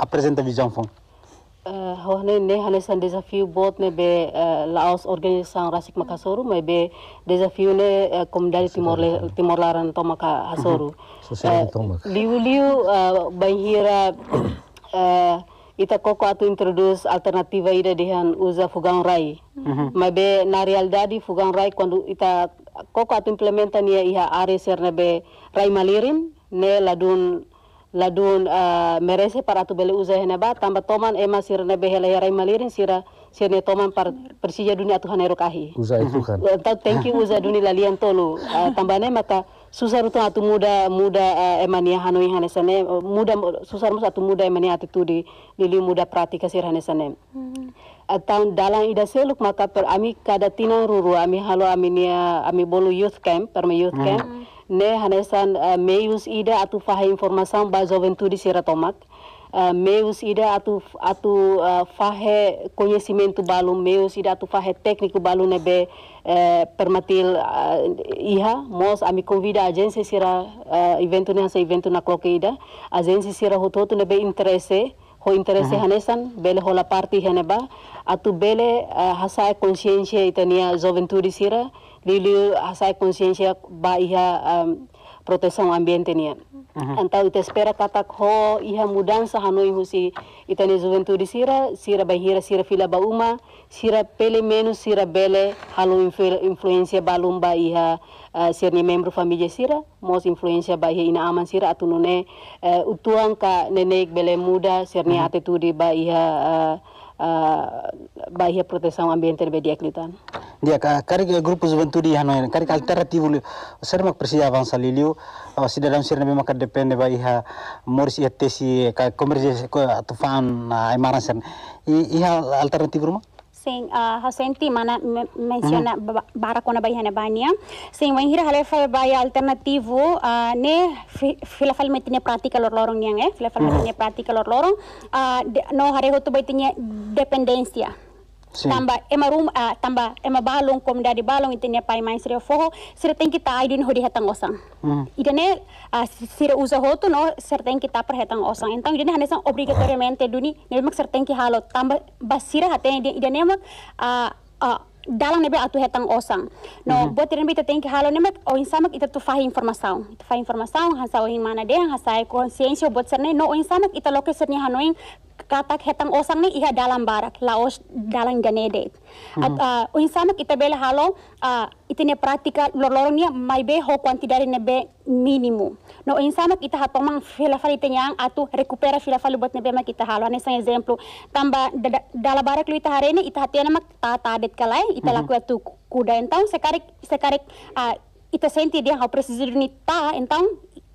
apresenta visão fundo hoxne eh, ne hane san desafiu bot me be eh, laos organiser rasik maka soru me hmm. be desafiu ne eh, comme dari timor le timor laran to maka hmm. hasoru liu liu bahira ita koko atu introduce alternativa ida han uza fugang rai me hmm. be na realidade fugang rai quando ita koko atu implementa nia iha are ser ne be rai malirin ne ladun ladun uh, eh, merese para tu bele uza hena ba tamba toman ema sir na behela yara malirin sira sirne toman par persija dunia tuhan erok ahi uza itu kan eh, tau thank you uza dunia lalian tolu uh, ne mata susah rutu atu muda muda uh, emania hanoi hanesane muda susah rutu atu muda emania di lili muda pratika sir hanesane hmm. tahun dalang ida seluk maka per ami kada tinang ruru ami halo ami nia ami bolu youth camp per youth hmm. camp hmm ne hanesan uh, meus ida atu faha informação di sira uh, meus ida atu atu uh, fahe conhecimento balu meus ida atu fahe tekniku balu nebe uh, permatil uh, iha mos ami convida agensi sira uh, evento ne hasa evento na kloke ida agensi sira hototu nebe interese ho interese uh -huh. hanesan bele la parti heneba atu bele uh, hasa konsiensia itania juventude sira Liliu asai ah, conciencia ba iha um, protección ambiente nia. Uh mhm. -huh. Então espera katak ho iha mudança hanoi husi ita ne juventude sira sira bahira sira fila ba uma sira pele menos sira bele halo ba balumba iha uh, eh, sirni membro família sira mos influencia ba iha ina aman sira atunone nune uh, utuang ka nenek bele muda sirni uh mhm. -huh. atitudi ba iha uh, Uh, bahaya proteção ambiente be dia dia ka kari ke grupo juventude hanoy kari ka alternativo serma presida avança liliu sida dam sirna be maka depende bahia moris ia tesi ka komersi ko atufan uh, ay maransen iha alternativo rumah saya uh, hasenti mana menciona mm. Mm-hmm. bara kona bai hana bania sing wen hira halefa bai alternativo uh, ne fila fal metine pratika lor lorong niang eh fila fal mm-hmm. metine pratika lor lorong uh, no hare hotu bai tinya dependencia Sim. tamba ema rum uh, tamba ema balong kom dari balong itu pai main sire foho sire teng kita aidin hori hetang osang mm. idene uh, ah, sire usa hotu no sire tengki kita per hetang osang entang idene hanesang obligatoriamente duni nemak sire tengki halo tamba basira haten idene mak uh, ah, uh, dalang nebe atu hetang osang. No, mm -hmm. buat tirin bita tengki halo nemek o insamak ita tu fahi informasaun. Ita fahi informasaun hansa o mana de hansa e konsiensio buat serne no o insamak ita loke serne hanoin katak hetang osang ni iha dalam barak laos dalam ganede hmm. at uh, insana kita bela halo uh, itine praktika lorornia mai be ho ne nebe minimum no insana kita hatomang fila fali tenyang atu recupera filafali buat nebe mak kita halo Ane sang example tamba dalam barak lu ita hari ni ita ane mak ta tadet kalai ita hmm. laku atu kuda entang sekarik sekarik uh, ita senti dia hau presisi ni ta entang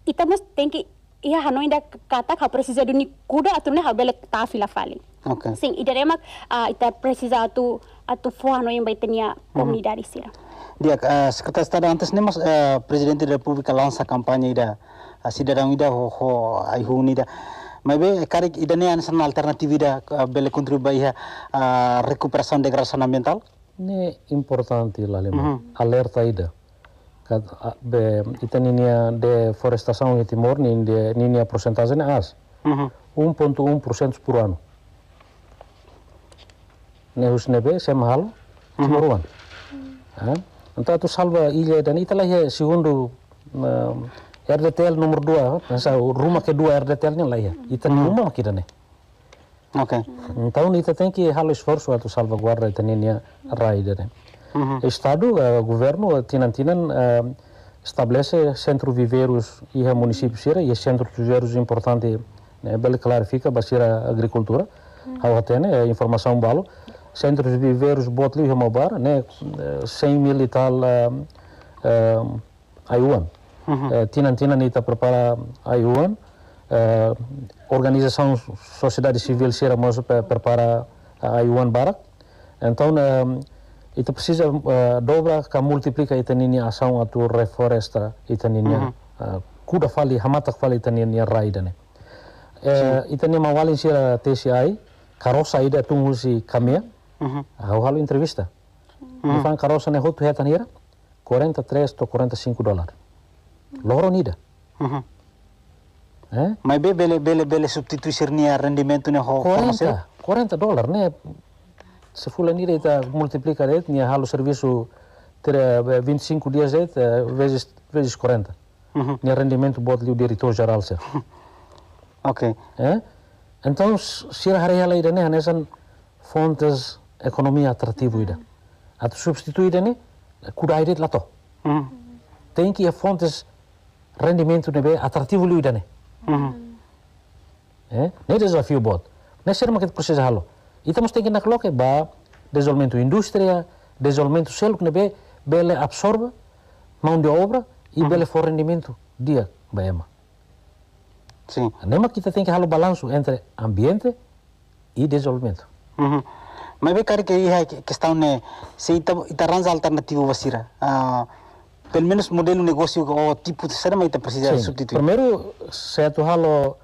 ita must tengki iya hanu hanoinda kata kau presisi duni kuda atau habele ta fila fali okay. sing idaremak uh, ita precisa atu atu fo yang baik tenia komi mhm. dari sira dia uh, sekretaris tadi antes nih mas uh, presiden da republik lança kampanye ida uh, sidarang ida ho ho ayu nida. mabe karik ida ne ansan alternatif ida uh, bele contribuir a uh, recuperação degradação ambiental ne importanti lah lema mm -hmm. alerta ida kad be, ήταν η νέα deforestación y e timor ni de niña porcentaje en as. Un punto un por ano. Nehus nebe se mahal timuruan. Entah itu salva ilya dan itulah ya segundo eh, RDTL nomor dua, rumah kedua RDTL-nya lah ya. Itu mhm. rumah kita nih. Oke. Tahun itu tengki halu esforço atau salvaguarda itu nih ya rai dari. -huh. Uhum. Estado, eh, o governo, tinham uh, eh, estabelece centro viveiros e a município Sira, e centro viveiros importante, né, bem clarifica, basira agricultura, uhum. a uhum. a informação balo, centros viveiros botli e mobar, né, 100 eh, mil e tal uh, uh, Uhum. Uh, Tinantinan está prepara ayuan, uh, organização sociedade civil Sira, mas prepara ayuan barak, então, uh, Это пreciză, eh, Dobra ka multiplica itaninia asau atu reforesta itaninia. Mhm. Eh, kuda fali, hamata fali itaninia raidane. Eh, ma mawalin sira ai Karosa ida tungu si camia, mhm. au halu entrevista. Mhm. Ifan karosa ne hotu nira. 43 to 45 dolar. Loro nida. Eh? Mai be bele bele bele substituir ni rendimentu ne ho 40 40 ne se fulanirita multiplicar it, minha halo serviço ter 25 dias it, vezes, vezes 40. Uhum. Minha rendimento pode o diretor geral ser. ok. É? Então, se a real ida, né, nessa fontes economia atrativo ida. A substituída, né, cura ida lá to. Uhum. Tem que a fontes rendimento né, atrativo lhe ida, né. Uhum. É? Nem mhm. desafio bot. Nessa era uma que precisa halo. Ήταν στο ένα κλόκεμπα, desenvolvimento indústria, desenvolvimento selo, que não absorve mão de obra e uhum. for rendimento dia, baema. Sim. Anema que tem que haver o balanço entre ambiente e desenvolvimento. Uhum. Mas bem, cara, que é questão, né? Se itaranza alternativa vacira, uh, pelo menos modelo negócio ou tipo de ser sermenta precisa substituir. Primeiro, se tu halo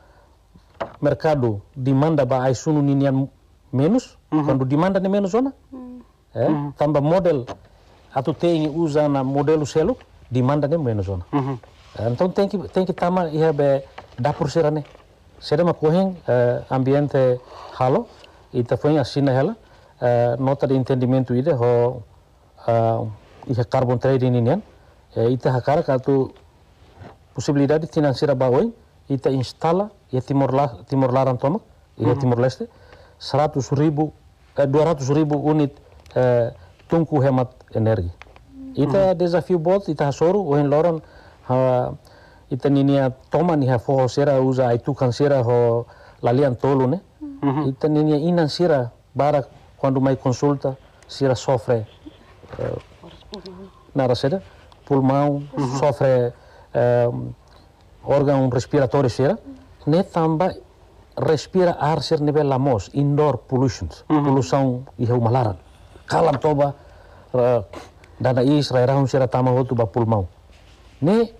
mercado demanda aí sunu não menus mm -hmm. quando demanda de menos ona é mhm. eh? mm -hmm. tamba model atu tem usa na modelo selo demanda de menos ona mm -hmm. Eh, é, então tem que tem que tama ihebe iya da por ser né será uma correm é, eh, ambiente halo e tá foi assim ela nota de entendimento ide ho uh, iha carbon trading ini é, ita hakara katu possibilidade financeira bagoi ita instala ia Timor, Timor Larantono ia mhm. Timor Leste 100 ribu, eh, 200 ribu unit eh, tungku hemat energi. Ita hmm. desafio bot, ita hasoru, ohen loron, ha, ita ninia toma ni ha foho sera usa aitukan sera ho lalian tolu ne. Hmm. Hmm. Ita ninia inan sera bara quando mai consulta sera sofre eh, nara sera, pulmão, sofre eh, órgão respiratório sera, ne tamba respira ar ser nível lamos indoor pollution uhum. poluição e é malaran Calam toba dana is rairahun sira tama hotu ba pulmão ne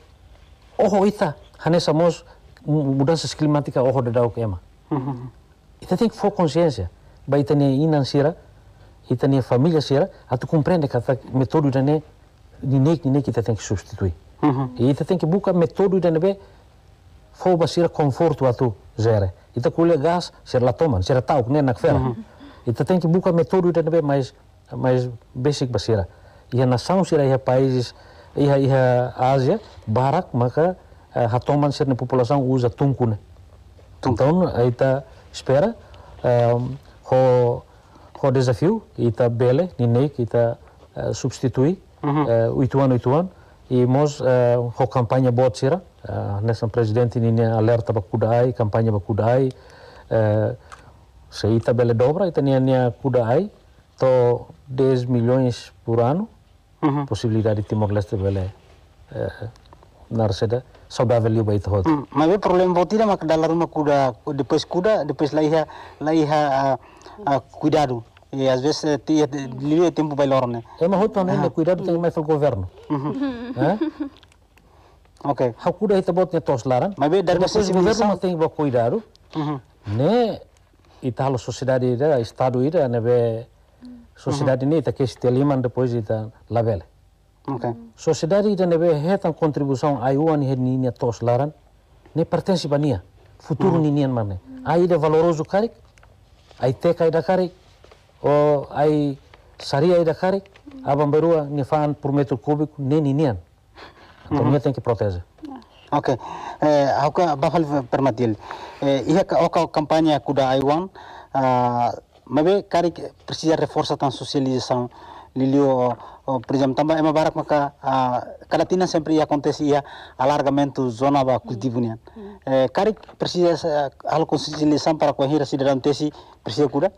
oho ita hanesa mos mudanças climáticas oho dedau kema uhum. ita tem que for consciência ba ita ne inan sira ita ne família sira atu compreende kata metodo ita ne ninek ninek ita tem que substituir uhum. e ita tem que buscar metodo ita ne be fo basira conforto atu zere Ita colhe gás, se ela toma, se ela nem na Ita tem que buscar método de bem mais, mais basic basira. E a nação será ia países, ia, ia Ásia, barak, maka, uh, hatoman ser na população usa tunkuna. Então, ita espera, um, ho, ho desafio, ita bele, ninei, ita uh, substitui, uhum. uh, и мож хо кампания боцира несам президент ни не алерта бакудај кампания бакудај се и bele dobra, и тани nia kudai, to 10 milhões por ano possibilidade de Timor Leste belé narceda saudável liu itu hot mas o problema boti da mak uma kuda depois kuda depois laiha laiha cuidado e eh, às vezes lhe eh, eh, tempo valor, né? É uma outra maneira, cuidado tem mais o governo. Uhum. Ok. cura Hakura hita bot neto selaran. Mas bem, deve ser governo mas tem que cuidado. Uhum. Né? E tal tá sociedade ira, estado ira, né be uhum. sociedade nem que este liman depois ita tá label. Ok. Sociedade ira né be heta contribuição ayuan he ni neto selaran. né pertence bania. Futuro nínia nian Aí de é valoroso carik. Aí teca aí da carik aí seria aí da dejarem hum. a bambarua ni por metro cúbico nem ni nian. Então, uhum. tem que proteger. Ok. Eh, hauka bafal permatil. Eh, a campanha que campanha kuda aiwan, mas a kari precisa reforçar eh, a socialização Lilio, por exemplo, também é uma barra que a Calatina sempre acontecia alargamento zona da cultivo nian. Cari precisa algo socialização para correr a cidadão tesi precisa cura.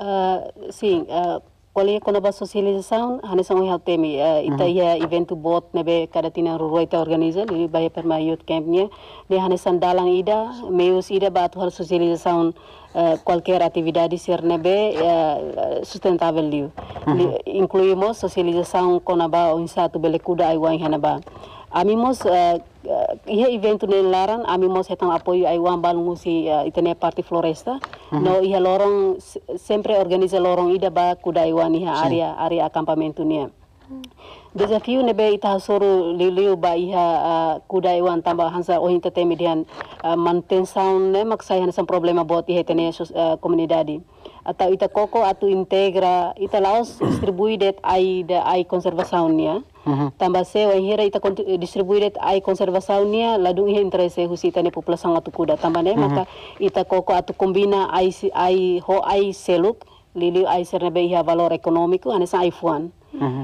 Uh, eh, sim, uh, eh, oleh quando a socialização, hane são hal eh, temi, ita ia evento bot nebe tina rurua ita organiza, lili bahaya perma youth campnya, de hane san dalang ida, meus ida batu hal socialização qualquer atividade ser nebe sustentável liu. Incluímos socialização com a ba o insato belecuda aiwan hanaba. Amimos uh, ia eventu nen laran ami mo setan apoio ai wan balungu si uh, itene parti floresta mhm. no ia lorong sempre organiza lorong ida ba kudai wan ia si. area area acampamento nia Desa -huh. nebe ita soru liliu ba iha uh, kuda iwan tambah hansa o hinta median uh, manten sound ne maksai hansa problema bot iha tene uh, komunidadi atau ita koko atau integra ita laos distribuidet ai da ai konservasaun ya Tambah se wa hira ita eh, distribuir ai conservação nia ladung ia husi ita ne população kuda tamba ne maka ita koko atu kombina ai ai ho ai seluk lili ai sernebe ia valor ane anesa ai fuan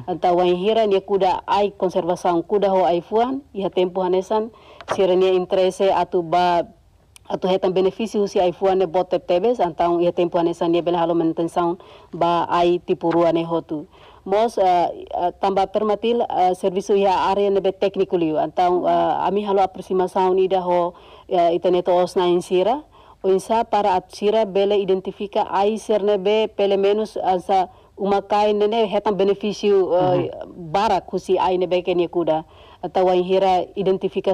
anta wa hira nia kuda ai konservasau kuda ho ai fuan ia tempo hanesan sira nia atu ba atau hetan benefisi si ai fuan ne bote tebes antau ia tempo anesan nia bela halo manutenção ba ai tipurua ne hotu mos uh, eh, eh, tamba permatil uh, eh, servisu ia ya, area nebe teknikuliu. liu antau uh, ami halo aproximação ida ho uh, ya, itaneto osna insira o insa para atsira bele identifika ai ser nebe pele menos ansa uma nene hetan benefisiu uh, mm-hmm. bara kusi ai nebe kenia kuda atau hira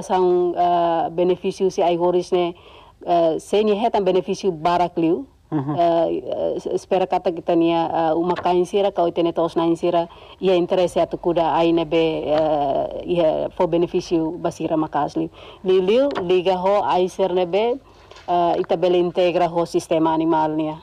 sang uh, benefício si ai horis ne uh, seni hetan benefisiu bara kliu Eh, eh, spera kata kita nia eh, uma kain sira kau itene tos nain sira ia interesse atu kuda aine be ia for beneficio basira makasli liliu liga ho aiser nebe ita bele integra ho sistema animal nia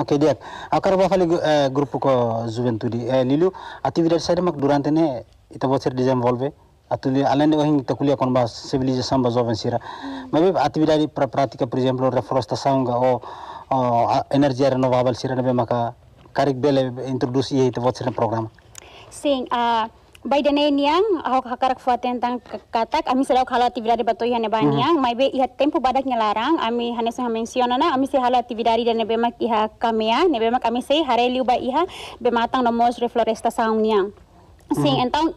Oke okay, dia, akar bawa eh, grup ko Juventudi. Eh, Lilu, atividade saya mak durante ne ita bosir desenvolve. atuli alende de ohin takulia kon ba civilização ba jovem sira hmm. mas atividade para prática por reforestasi reflorestação ou Oh, energia renovabel sirana be maka karik bele introduce ye itu buat program sing by the dene yang aku hakarak fuat tentang katak ami selau kala tibidari batu hane mm-hmm. yang mai be iha tempo badak nyelarang ami hane sa mensiona na ami se hala dan dene be mak iha kamea ya, ne be mak ami se hare liu ba iha be matang nomos reforestasi niang sing mm-hmm. entang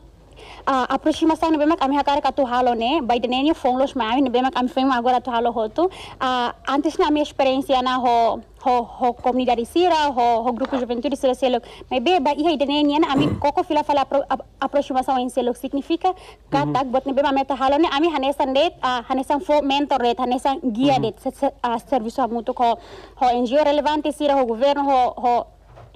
aproche masa ni bemak ami hakara katu halo ne baita ne ni phone los ma ni bemak ami fema agora tu halo hotu antes ni ami experience na ho ho ho comunidade sira ho ho grupo juventude sira selo me be ba iha idene ni na ami koko fila fala aproche masa en selo significa katak bot ni be ma meta halo ne ami hanesan det hanesan fo mentor det hanesan guia det serviço mutu ho ho ngo relevante sira ho governo ho ho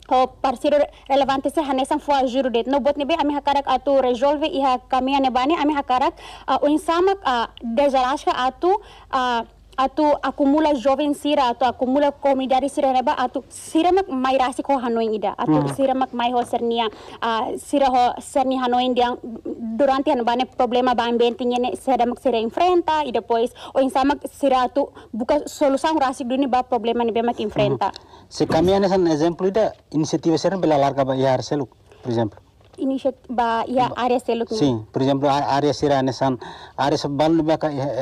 ho parsiro relevante se hanesan fua jurudet no botne be ami hakarak atu resolve iha kamia e bani ami hakarak uh, unsamak uh, dejarashka atu uh, atu akumula joven sira atu komi dari sira neba atu sira mak mai rasi ko hanoin ida atu hmm. sira mak mai ho sernia uh, sira ho serni hanoin dia durante an bane problema ban bentinya ne sira mak sira enfrenta ida pois o insa mak sira atu buka solusan rasi duni ba problema ni be mak enfrenta hmm. se kami ane san ida inisiatif sira bela larga ba arseluk, for por exemplo ba ya area seluk sí por exemplo area sira ane san área ban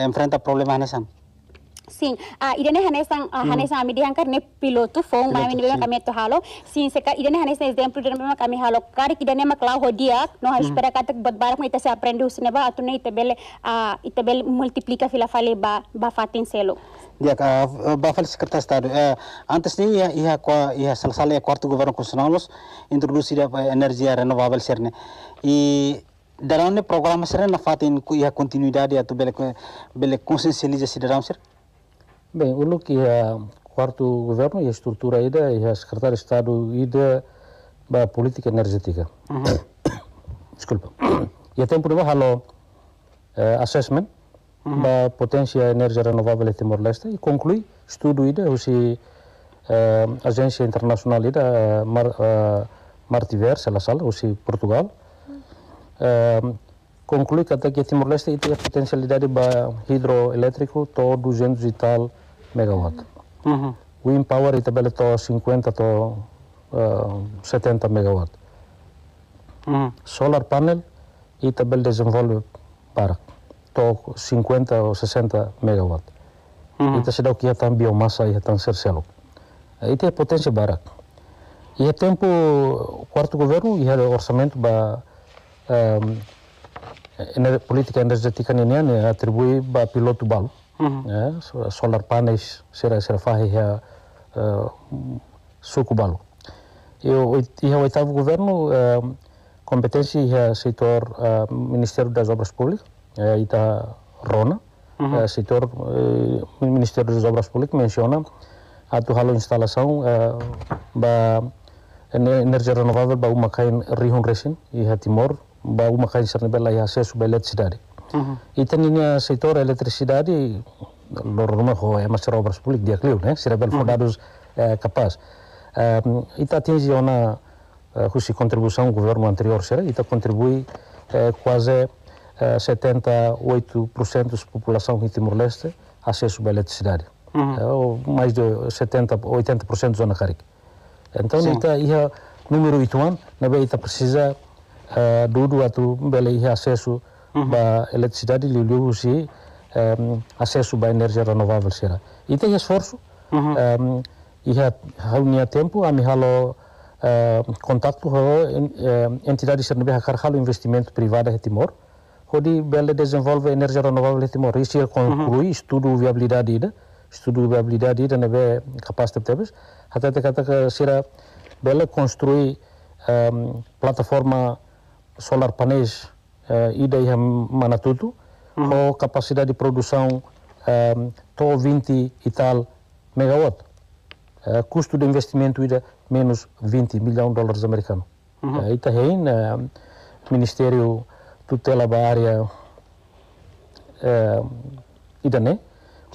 enfrenta problema ane san sin a ah, idene hanesan ah, hmm. hanesan amide hankar ne pilotu fong ma min bema kami halo sin seka idene hanesan is demplu dene kami halo kar idene ho hodia no harus hmm. espera katak bat barak ita se aprende usne ba atune bele a ah, bele multiplika fila fale ba ba fatin selo dia ya, ka ba sekerta stadu uh, eh, antes ni ia ia qua ia salsale quarto governo constitucionalos introduzir energia energi serne i darão ne programa serne na fatin ia ya tu bele bele consciencialização dalam serne Bem, o LUC é o quarto governo e a estrutura ainda e a secretária de Estado ida da política energética. Uhum. Desculpa. E tem problema halo uh, eh, assessment uhum. da potência energia renovável de Timor-Leste e conclui estudo ida o uh, eh, agência internacional ida uh, eh, Mar, uh, Martiver, se Portugal. Uh, conclui que até que Timor-Leste tem a potencialidade para hidroelétrico todo 200 e tal megawatt. Uhum. Wind power também to 50 to uh, 70 megawatt. Uhum. Solar panel e também desenvolve para to 50 ou 60 megawatt. Uhum. Ita sedau kia tan biomassa ia tan sercelo. Ita potência barak. E é tempo o quarto governo e é orçamento para um, política energética niniana atribui para piloto balo. Uhum. É, solar panels será será farre rea é, sucubalo e o e o oitavo governo é, competência rea setor Ministério das Obras Públicas e ita tá Rona setor uhum. Ministério das Obras Públicas menciona a tua instalação da energia renovável ba uma kain rihun resin e Timor ba uma kain sernebela e acesso ba eletricidade -huh. Uhum. Y teniendo sector electricidad y é uma es más obras públicas de aclio, ¿eh? Será bel fundados eh, capaz. Uhum. Eh, um, eh, eh, e está atingir uma uh, contribuição do governo anterior, será? E está contribui uh, quase uh, 78% da população em Timor-Leste acesso à eletricidade. Uhum. Uh, mais de 70, 80% da zona carica. Então, está ia número 8 anos, na precisa uh, do, do, do, do acesso Uhum. eletricidade liliusi um, ehm, acesso à energia renovável será. E tem esforço, um, e reunia tempo, a mihalo uh, contato com entidades sernabeha carhalo investimento privado em Timor, Hoje Bele desenvolve energia renovável em Timor. Isso é conclui estudo viabilidade ida, estudo viabilidade ida na be capacidade tebes, até te kata que será Bele construir um, ehm, plataforma solar painéis uh, eh, a manatuto, uhum. com capacidade de produção um, eh, 20 e tal megawatt. Uh, custo de investimento ida menos 20 milhões de dólares americanos. Uhum. Uh, o uh, Ministério tutela ba área uh, idane,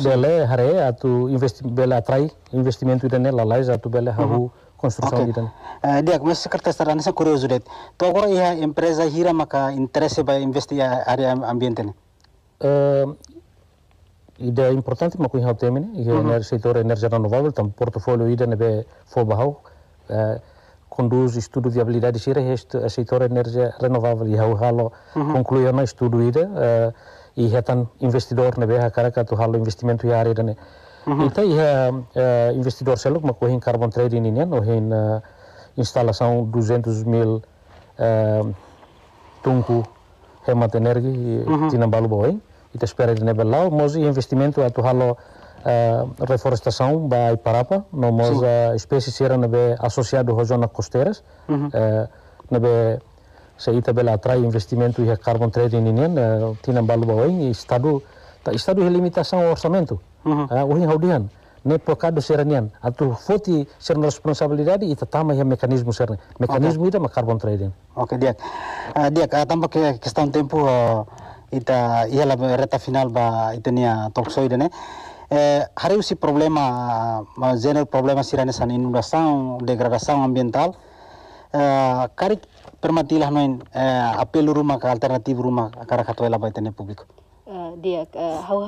bele hare atu investi, bele atrai investimento né lalais atu bele hahu uhum construção okay. Irani. Uh, dia mas sekretaris tarana sa kurioso det. agora ia empresa hira maka interesse para investir a área ambiente ne. Né? Uh, ida importante com in hautem ne, ia uh -huh. setor energia renovável tam então, portfólio ida ne be fo Uh, eh, conduz estudo de viabilidade xira este a setor é energia renovável e o halo uhum. concluiu na estudo ida uh, né? eh, e retan investidor ne né? be ha karakatu halo é investimento ia área ne. Uhum. Então, ia, uh, eh, eh, investidor selo ma kohin carbon trading em no hin eh, instalação 200 mil uh, tunku hemat energi uhum. tinambalu boing. Ita espera de nebelau, mas investimento é tu halo uh, reforestação ba Iparapa, no mas uh, espécies era nebe associado a zonas costeiras. Uhum. Uh, nebe se ita bela atrai investimento e é carbon trading ini, uh, tinambalu boing e estado Estado de limitação ao orçamento, uhum. uh, o ah, Rinhaldian, ne pecado seranian, atu foti serna responsabilidade e tatama ya mekanisme serna. Mekanisme okay. itu mah carbon trading. Oke, dia. Uh, ah, dia uh, ah, tampak ke ya kestan tempo uh, ita lah reta final ba itu nia talkshow dene. Eh, hari usi problema, uh, general problema sirane san inundação, degradasang ambiental. Uh, karik permatilah noin uh, apel rumah ke alternatif rumah kara katoela ba itene publik Eh, dia uh, eh, hau eh,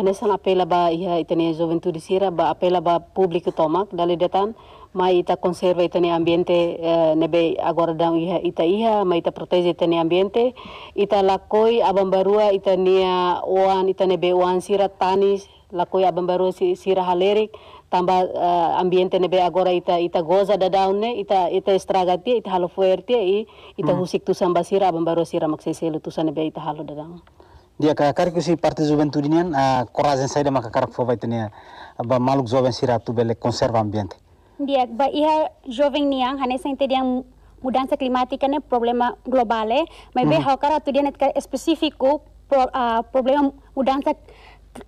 hanesan apela ba iha zoventu juventud sira ba apela ba publiku tomak dali datan ma ita conserva itene ambiente uh, nebe agora dam iha ita iha ma ita protege itene ambiente ita lakoi abambarua barua nia oan ita be oan sira tanis lakoi abambarua sira halerik tamba uh, ambiente nebe agora ita ita goza da daunne ita ita estragatia ita halo fuerte i ita mm. husik tusan basira abang baru sira makseselu tusan nebe ita halo da daun dia ka kar kusi parte juventudinian a ah, korazen saida maka kar fovaitenia ba maluk joven sira tu bele conserva ambiente dia ba iha joven niang hane sente dia mudança climática né problema globale, é mas bem mm. hokara tu dia net específico pro, uh, problema mudansa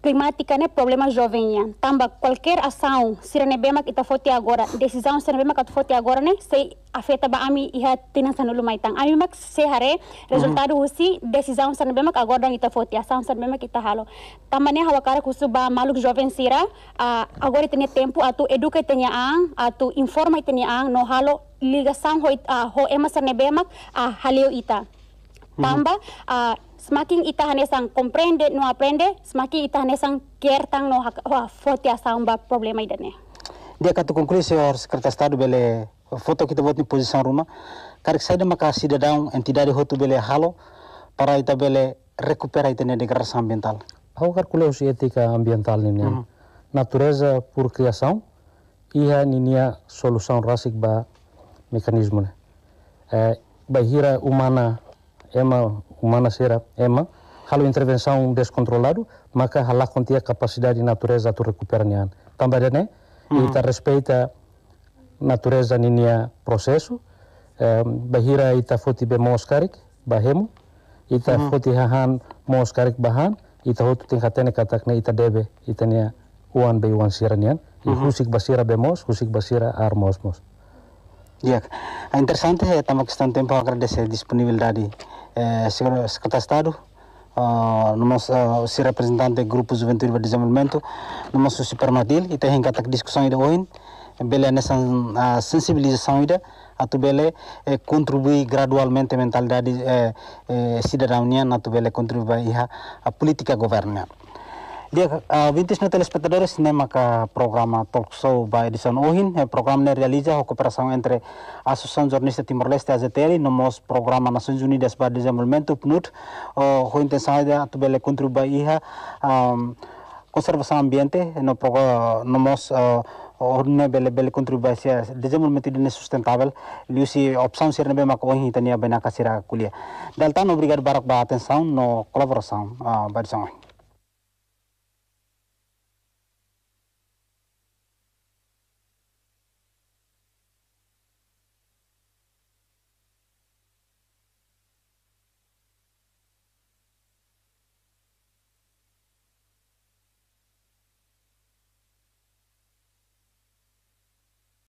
climática não é problema jovem. Tamba qualquer ação, se não é bem que tá agora, decisão se não é bem que tá fote agora, né? Se afeta ba ami iha tinansa nulu maitang. Ami mak se hare resultado uhum. husi decisão se não é bem que agora não tá fote ação se não é bem que halo. Tamba né cara que suba maluk jovem sira, agora tem tempo a tu educa an, a tu informa tenha an, no halo ligação ho, uh, ho ema se não é bem que halio ita. Uhum. Tamba, uh, semakin sang komprende no aprende, semakin sang kertang no foto fotia samba problema idane. Dia kata konklusi harus kertas stadu bele foto kita buat di posisi rumah. Karena saya dah makasih dah daun dari hotu bele halo para ita bele recupera itene degradação ambiental. Ao kuliah usia etika ambiental ini, uhum. natureza por criação iha ninia solução rasik ba mekanisme. Eh, bahira umana é uma, uma nascerá, é uma halo intervenção descontrolado, maka halah contia ya capacidade de natureza tu recuperanian. Tambarene, uhum. ita respeita natureza ninia processo, eh, bahira ita foti be moskarik, bahemu, ita uhum. foti hahan moskarik bahan, ita hotu tingkatene katakne ita debe, ita nia uan be uan siranian, uhum. husik basira be mos, husik basira ar mos mos. é interessante é também questão de tempo agradecer a disponibilidade eh, secretário de Estado, uh, no nosso uh, ah, representante do Grupo Juventude para Desenvolvimento, no nosso supermodel, e tem que discussão de hoje, bela nessa ah, sensibilização ainda, a tu bela eh, contribui gradualmente a mentalidade eh, eh, cidadania, a tu bela contribui a, a política governamental. Dia uh, eh, vintis no telespectadores cinema ka programa Talk Show by Edison Ohin. El eh, programa ne realiza o cooperação entre a Associação Jornalista Timor-Leste AZTL no mos programa Nações Unidas para Desenvolvimento PNUD. O uh, intenção é de tu bele contribuir a um, conservação ambiente no programa no mos uh, eh, orne bele bele contribuasia desenvolvimento dine sustentável liusi opção ser nebe mako ohi tania bena kasira kulia daltan obrigado barak ba atenção no colaboração uh, ah, by